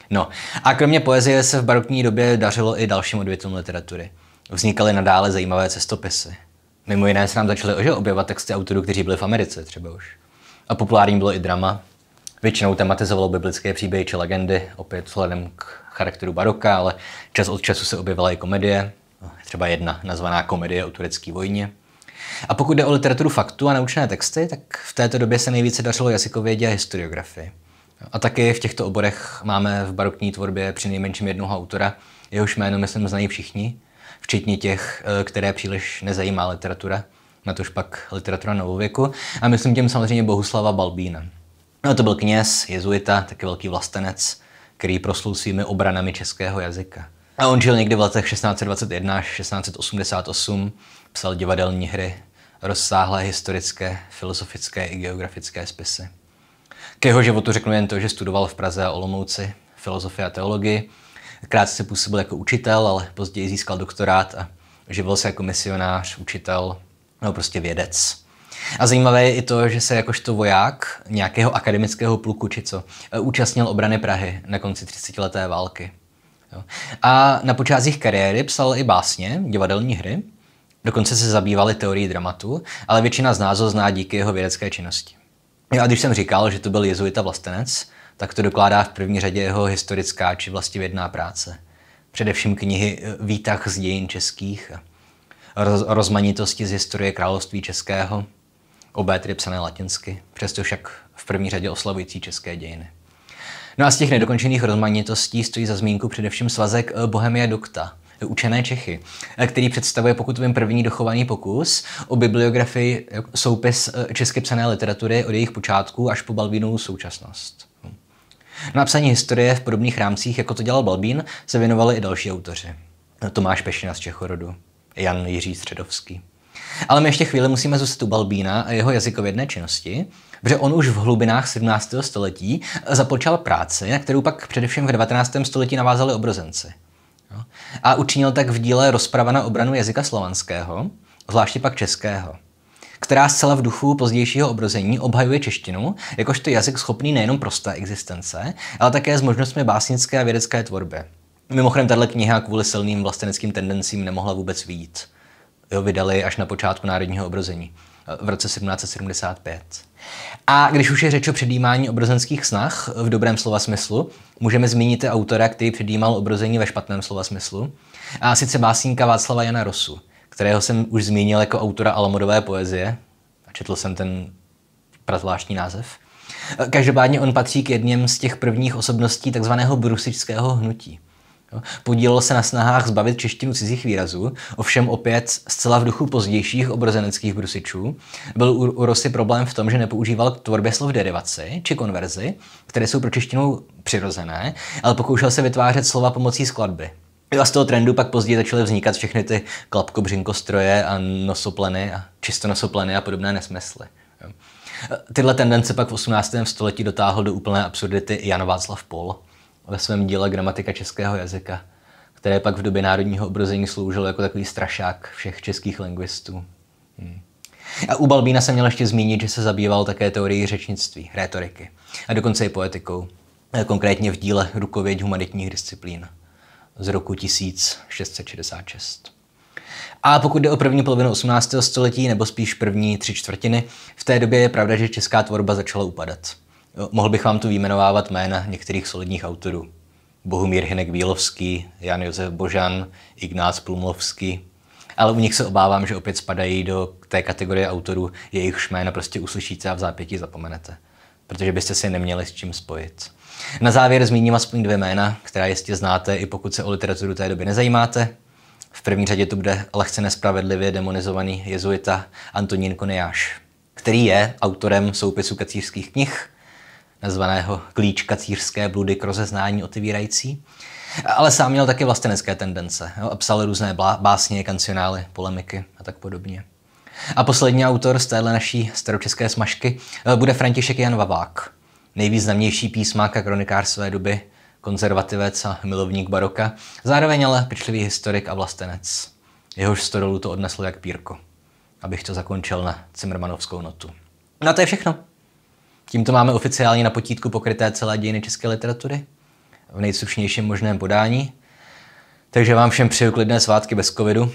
No a kromě poezie se v barokní době dařilo i dalším odvětvím literatury. Vznikaly nadále zajímavé cestopisy. Mimo jiné se nám začaly objevovat texty autorů, kteří byli v Americe třeba už. A populární bylo i drama. Většinou tematizovalo biblické příběhy či legendy, opět vzhledem k charakteru baroka, ale čas od času se objevila i komedie, třeba jedna nazvaná Komedie o turecké vojně. A pokud jde o literaturu faktu a naučné texty, tak v této době se nejvíce dařilo jazykovědě a historiografii. A taky v těchto oborech máme v barokní tvorbě při nejmenším jednoho autora, jehož jméno myslím znají všichni, včetně těch, eh, které příliš nezajímá literatura, na tož pak literatura novověku, a myslím tím samozřejmě Bohuslava Balbína. No, to byl kněz, jezuita, taky velký vlastenec, který proslul svými obranami českého jazyka. A on žil někdy v letech 1621 až 1688 psal divadelní hry, rozsáhlé historické, filozofické i geografické spisy. K jeho životu řeknu jen to, že studoval v Praze a Olomouci filozofii a teologii, krátce se působil jako učitel, ale později získal doktorát a živil se jako misionář, učitel, no prostě vědec. A zajímavé je i to, že se jakožto voják nějakého akademického pluku či co účastnil obrany Prahy na konci 30-leté války. Jo. A na počátcích kariéry psal i básně, divadelní hry, Dokonce se zabývali teorií dramatu, ale většina z nás ho zná díky jeho vědecké činnosti. A když jsem říkal, že to byl jezuita vlastenec, tak to dokládá v první řadě jeho historická či vlastivědná práce. Především knihy eh, Výtah z dějin českých, roz, rozmanitosti z historie království českého, obé tedy psané latinsky, přesto však v první řadě oslavující české dějiny. No a z těch nedokončených rozmanitostí stojí za zmínku především svazek eh, Bohemia Dukta, učené Čechy, eh, který představuje, pokud vím, první dochovaný pokus o bibliografii eh, soupis eh, česky psané literatury od jejich počátků až po Balbínovou současnost. Hm. Na psaní historie v podobných rámcích, jako to dělal Balbín, se věnovali i další autoři. Tomáš Pešina z Čechorodu, Jan Jiří Středovský. Ale my ještě chvíli musíme zůstat u Balbína a jeho jazykovědné činnosti, protože on už v hlubinách 17. století započal práci, na kterou pak především v 19. století navázali obrozenci – a učinil tak v díle Rozprava na obranu jazyka slovanského, zvláště pak českého která zcela v duchu pozdějšího obrození obhajuje češtinu jakožto jazyk schopný nejenom prosté existence, ale také s možnostmi básnické a vědecké tvorby. Mimochodem, tahle kniha kvůli silným vlasteneckým tendencím nemohla vůbec výjít. Jo, vydali až na počátku národního obrození v roce 1775. A když už je řeč o předjímání obrozenských snah v dobrém slova smyslu, můžeme zmínit i autora, který předjímal obrození ve špatném slova smyslu, a sice básníka Václava Jana Rosu, kterého jsem už zmínil jako autora alamodové poezie, a četl jsem ten prazvláštní název. Každopádně on patří k jedním z těch prvních osobností takzvaného brusičského hnutí. Podílel se na snahách zbavit češtinu cizích výrazů, ovšem opět zcela v duchu pozdějších obrozeneckých brusičů. Byl u, u Rosy problém v tom, že nepoužíval k tvorbě slov derivaci či konverzi, které jsou pro češtinu přirozené, ale pokoušel se vytvářet slova pomocí skladby. A z toho trendu pak později začaly vznikat všechny ty stroje a nosopleny a nosopleny a podobné nesmysly. Tyhle tendence pak v 18. století dotáhl do úplné absurdity Jan Václav Pol ve svém díle Gramatika českého jazyka, které pak v době národního obrození sloužilo jako takový strašák všech českých lingvistů. Hmm. A u Balbína se měl ještě zmínit, že se zabýval také teorií řečnictví, rétoriky a dokonce i poetikou, eh, konkrétně v díle Rukověď humanitních disciplín z roku 1666. A pokud jde o první polovinu 18. století, nebo spíš první tři čtvrtiny, v té době je pravda, že česká tvorba začala upadat. Mohl bych vám tu vyjmenovávat jména některých solidních autorů. Bohumír Hinek Bílovský, Jan Josef Božan, Ignác Plumlovský. Ale u nich se obávám, že opět spadají do té kategorie autorů, jejichž jména prostě uslyšíte a v zápětí zapomenete. Protože byste si neměli s čím spojit. Na závěr zmíním aspoň dvě jména, která jistě znáte, i pokud se o literaturu té doby nezajímáte. V první řadě tu bude lehce nespravedlivě demonizovaný jezuita Antonín Konejáš, který je autorem soupisu kacířských knih, nazvaného klíčka cířské bludy k rozeznání otevírající. Ale sám měl také vlastenecké tendence. Jo? A psal různé básně, kancionály, polemiky a tak podobně. A poslední autor z téhle naší staročeské smažky eh, bude František Jan Vavák, nejvýznamnější písmák a kronikář své doby, konzervativec a milovník baroka, zároveň ale pečlivý historik a vlastenec. Jehož stodolu to odneslo jak pírko. Abych to zakončil na cimrmanovskou notu. No to je všechno. Tímto máme oficiálně na potítku pokryté celé dějiny české literatury v nejsušnějším možném podání. Takže vám všem přeju klidné svátky bez covidu.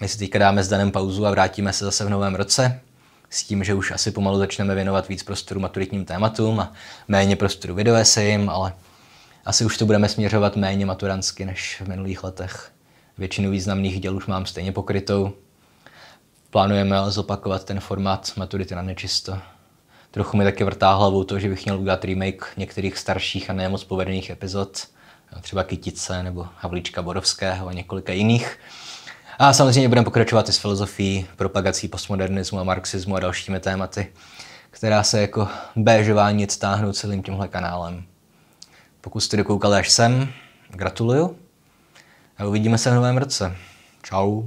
My si teďka dáme s Danem pauzu a vrátíme se zase v novém roce s tím, že už asi pomalu začneme věnovat víc prostoru maturitním tématům a méně prostoru videoesejím, ale asi už to budeme směřovat méně maturansky než v minulých letech. Většinu významných děl už mám stejně pokrytou. Plánujeme ale zopakovat ten formát maturity na nečisto. Trochu mi taky vrtá hlavou to, že bych měl udělat remake některých starších a moc povedených epizod, třeba Kytice nebo Havlíčka Borovského a několika jiných. A samozřejmě budeme pokračovat i s filozofií, propagací postmodernismu a marxismu a dalšími tématy, která se jako béžová nic táhnou celým tímhle kanálem. Pokud jste dokoukali až sem, gratuluju a uvidíme se v novém roce. Ciao.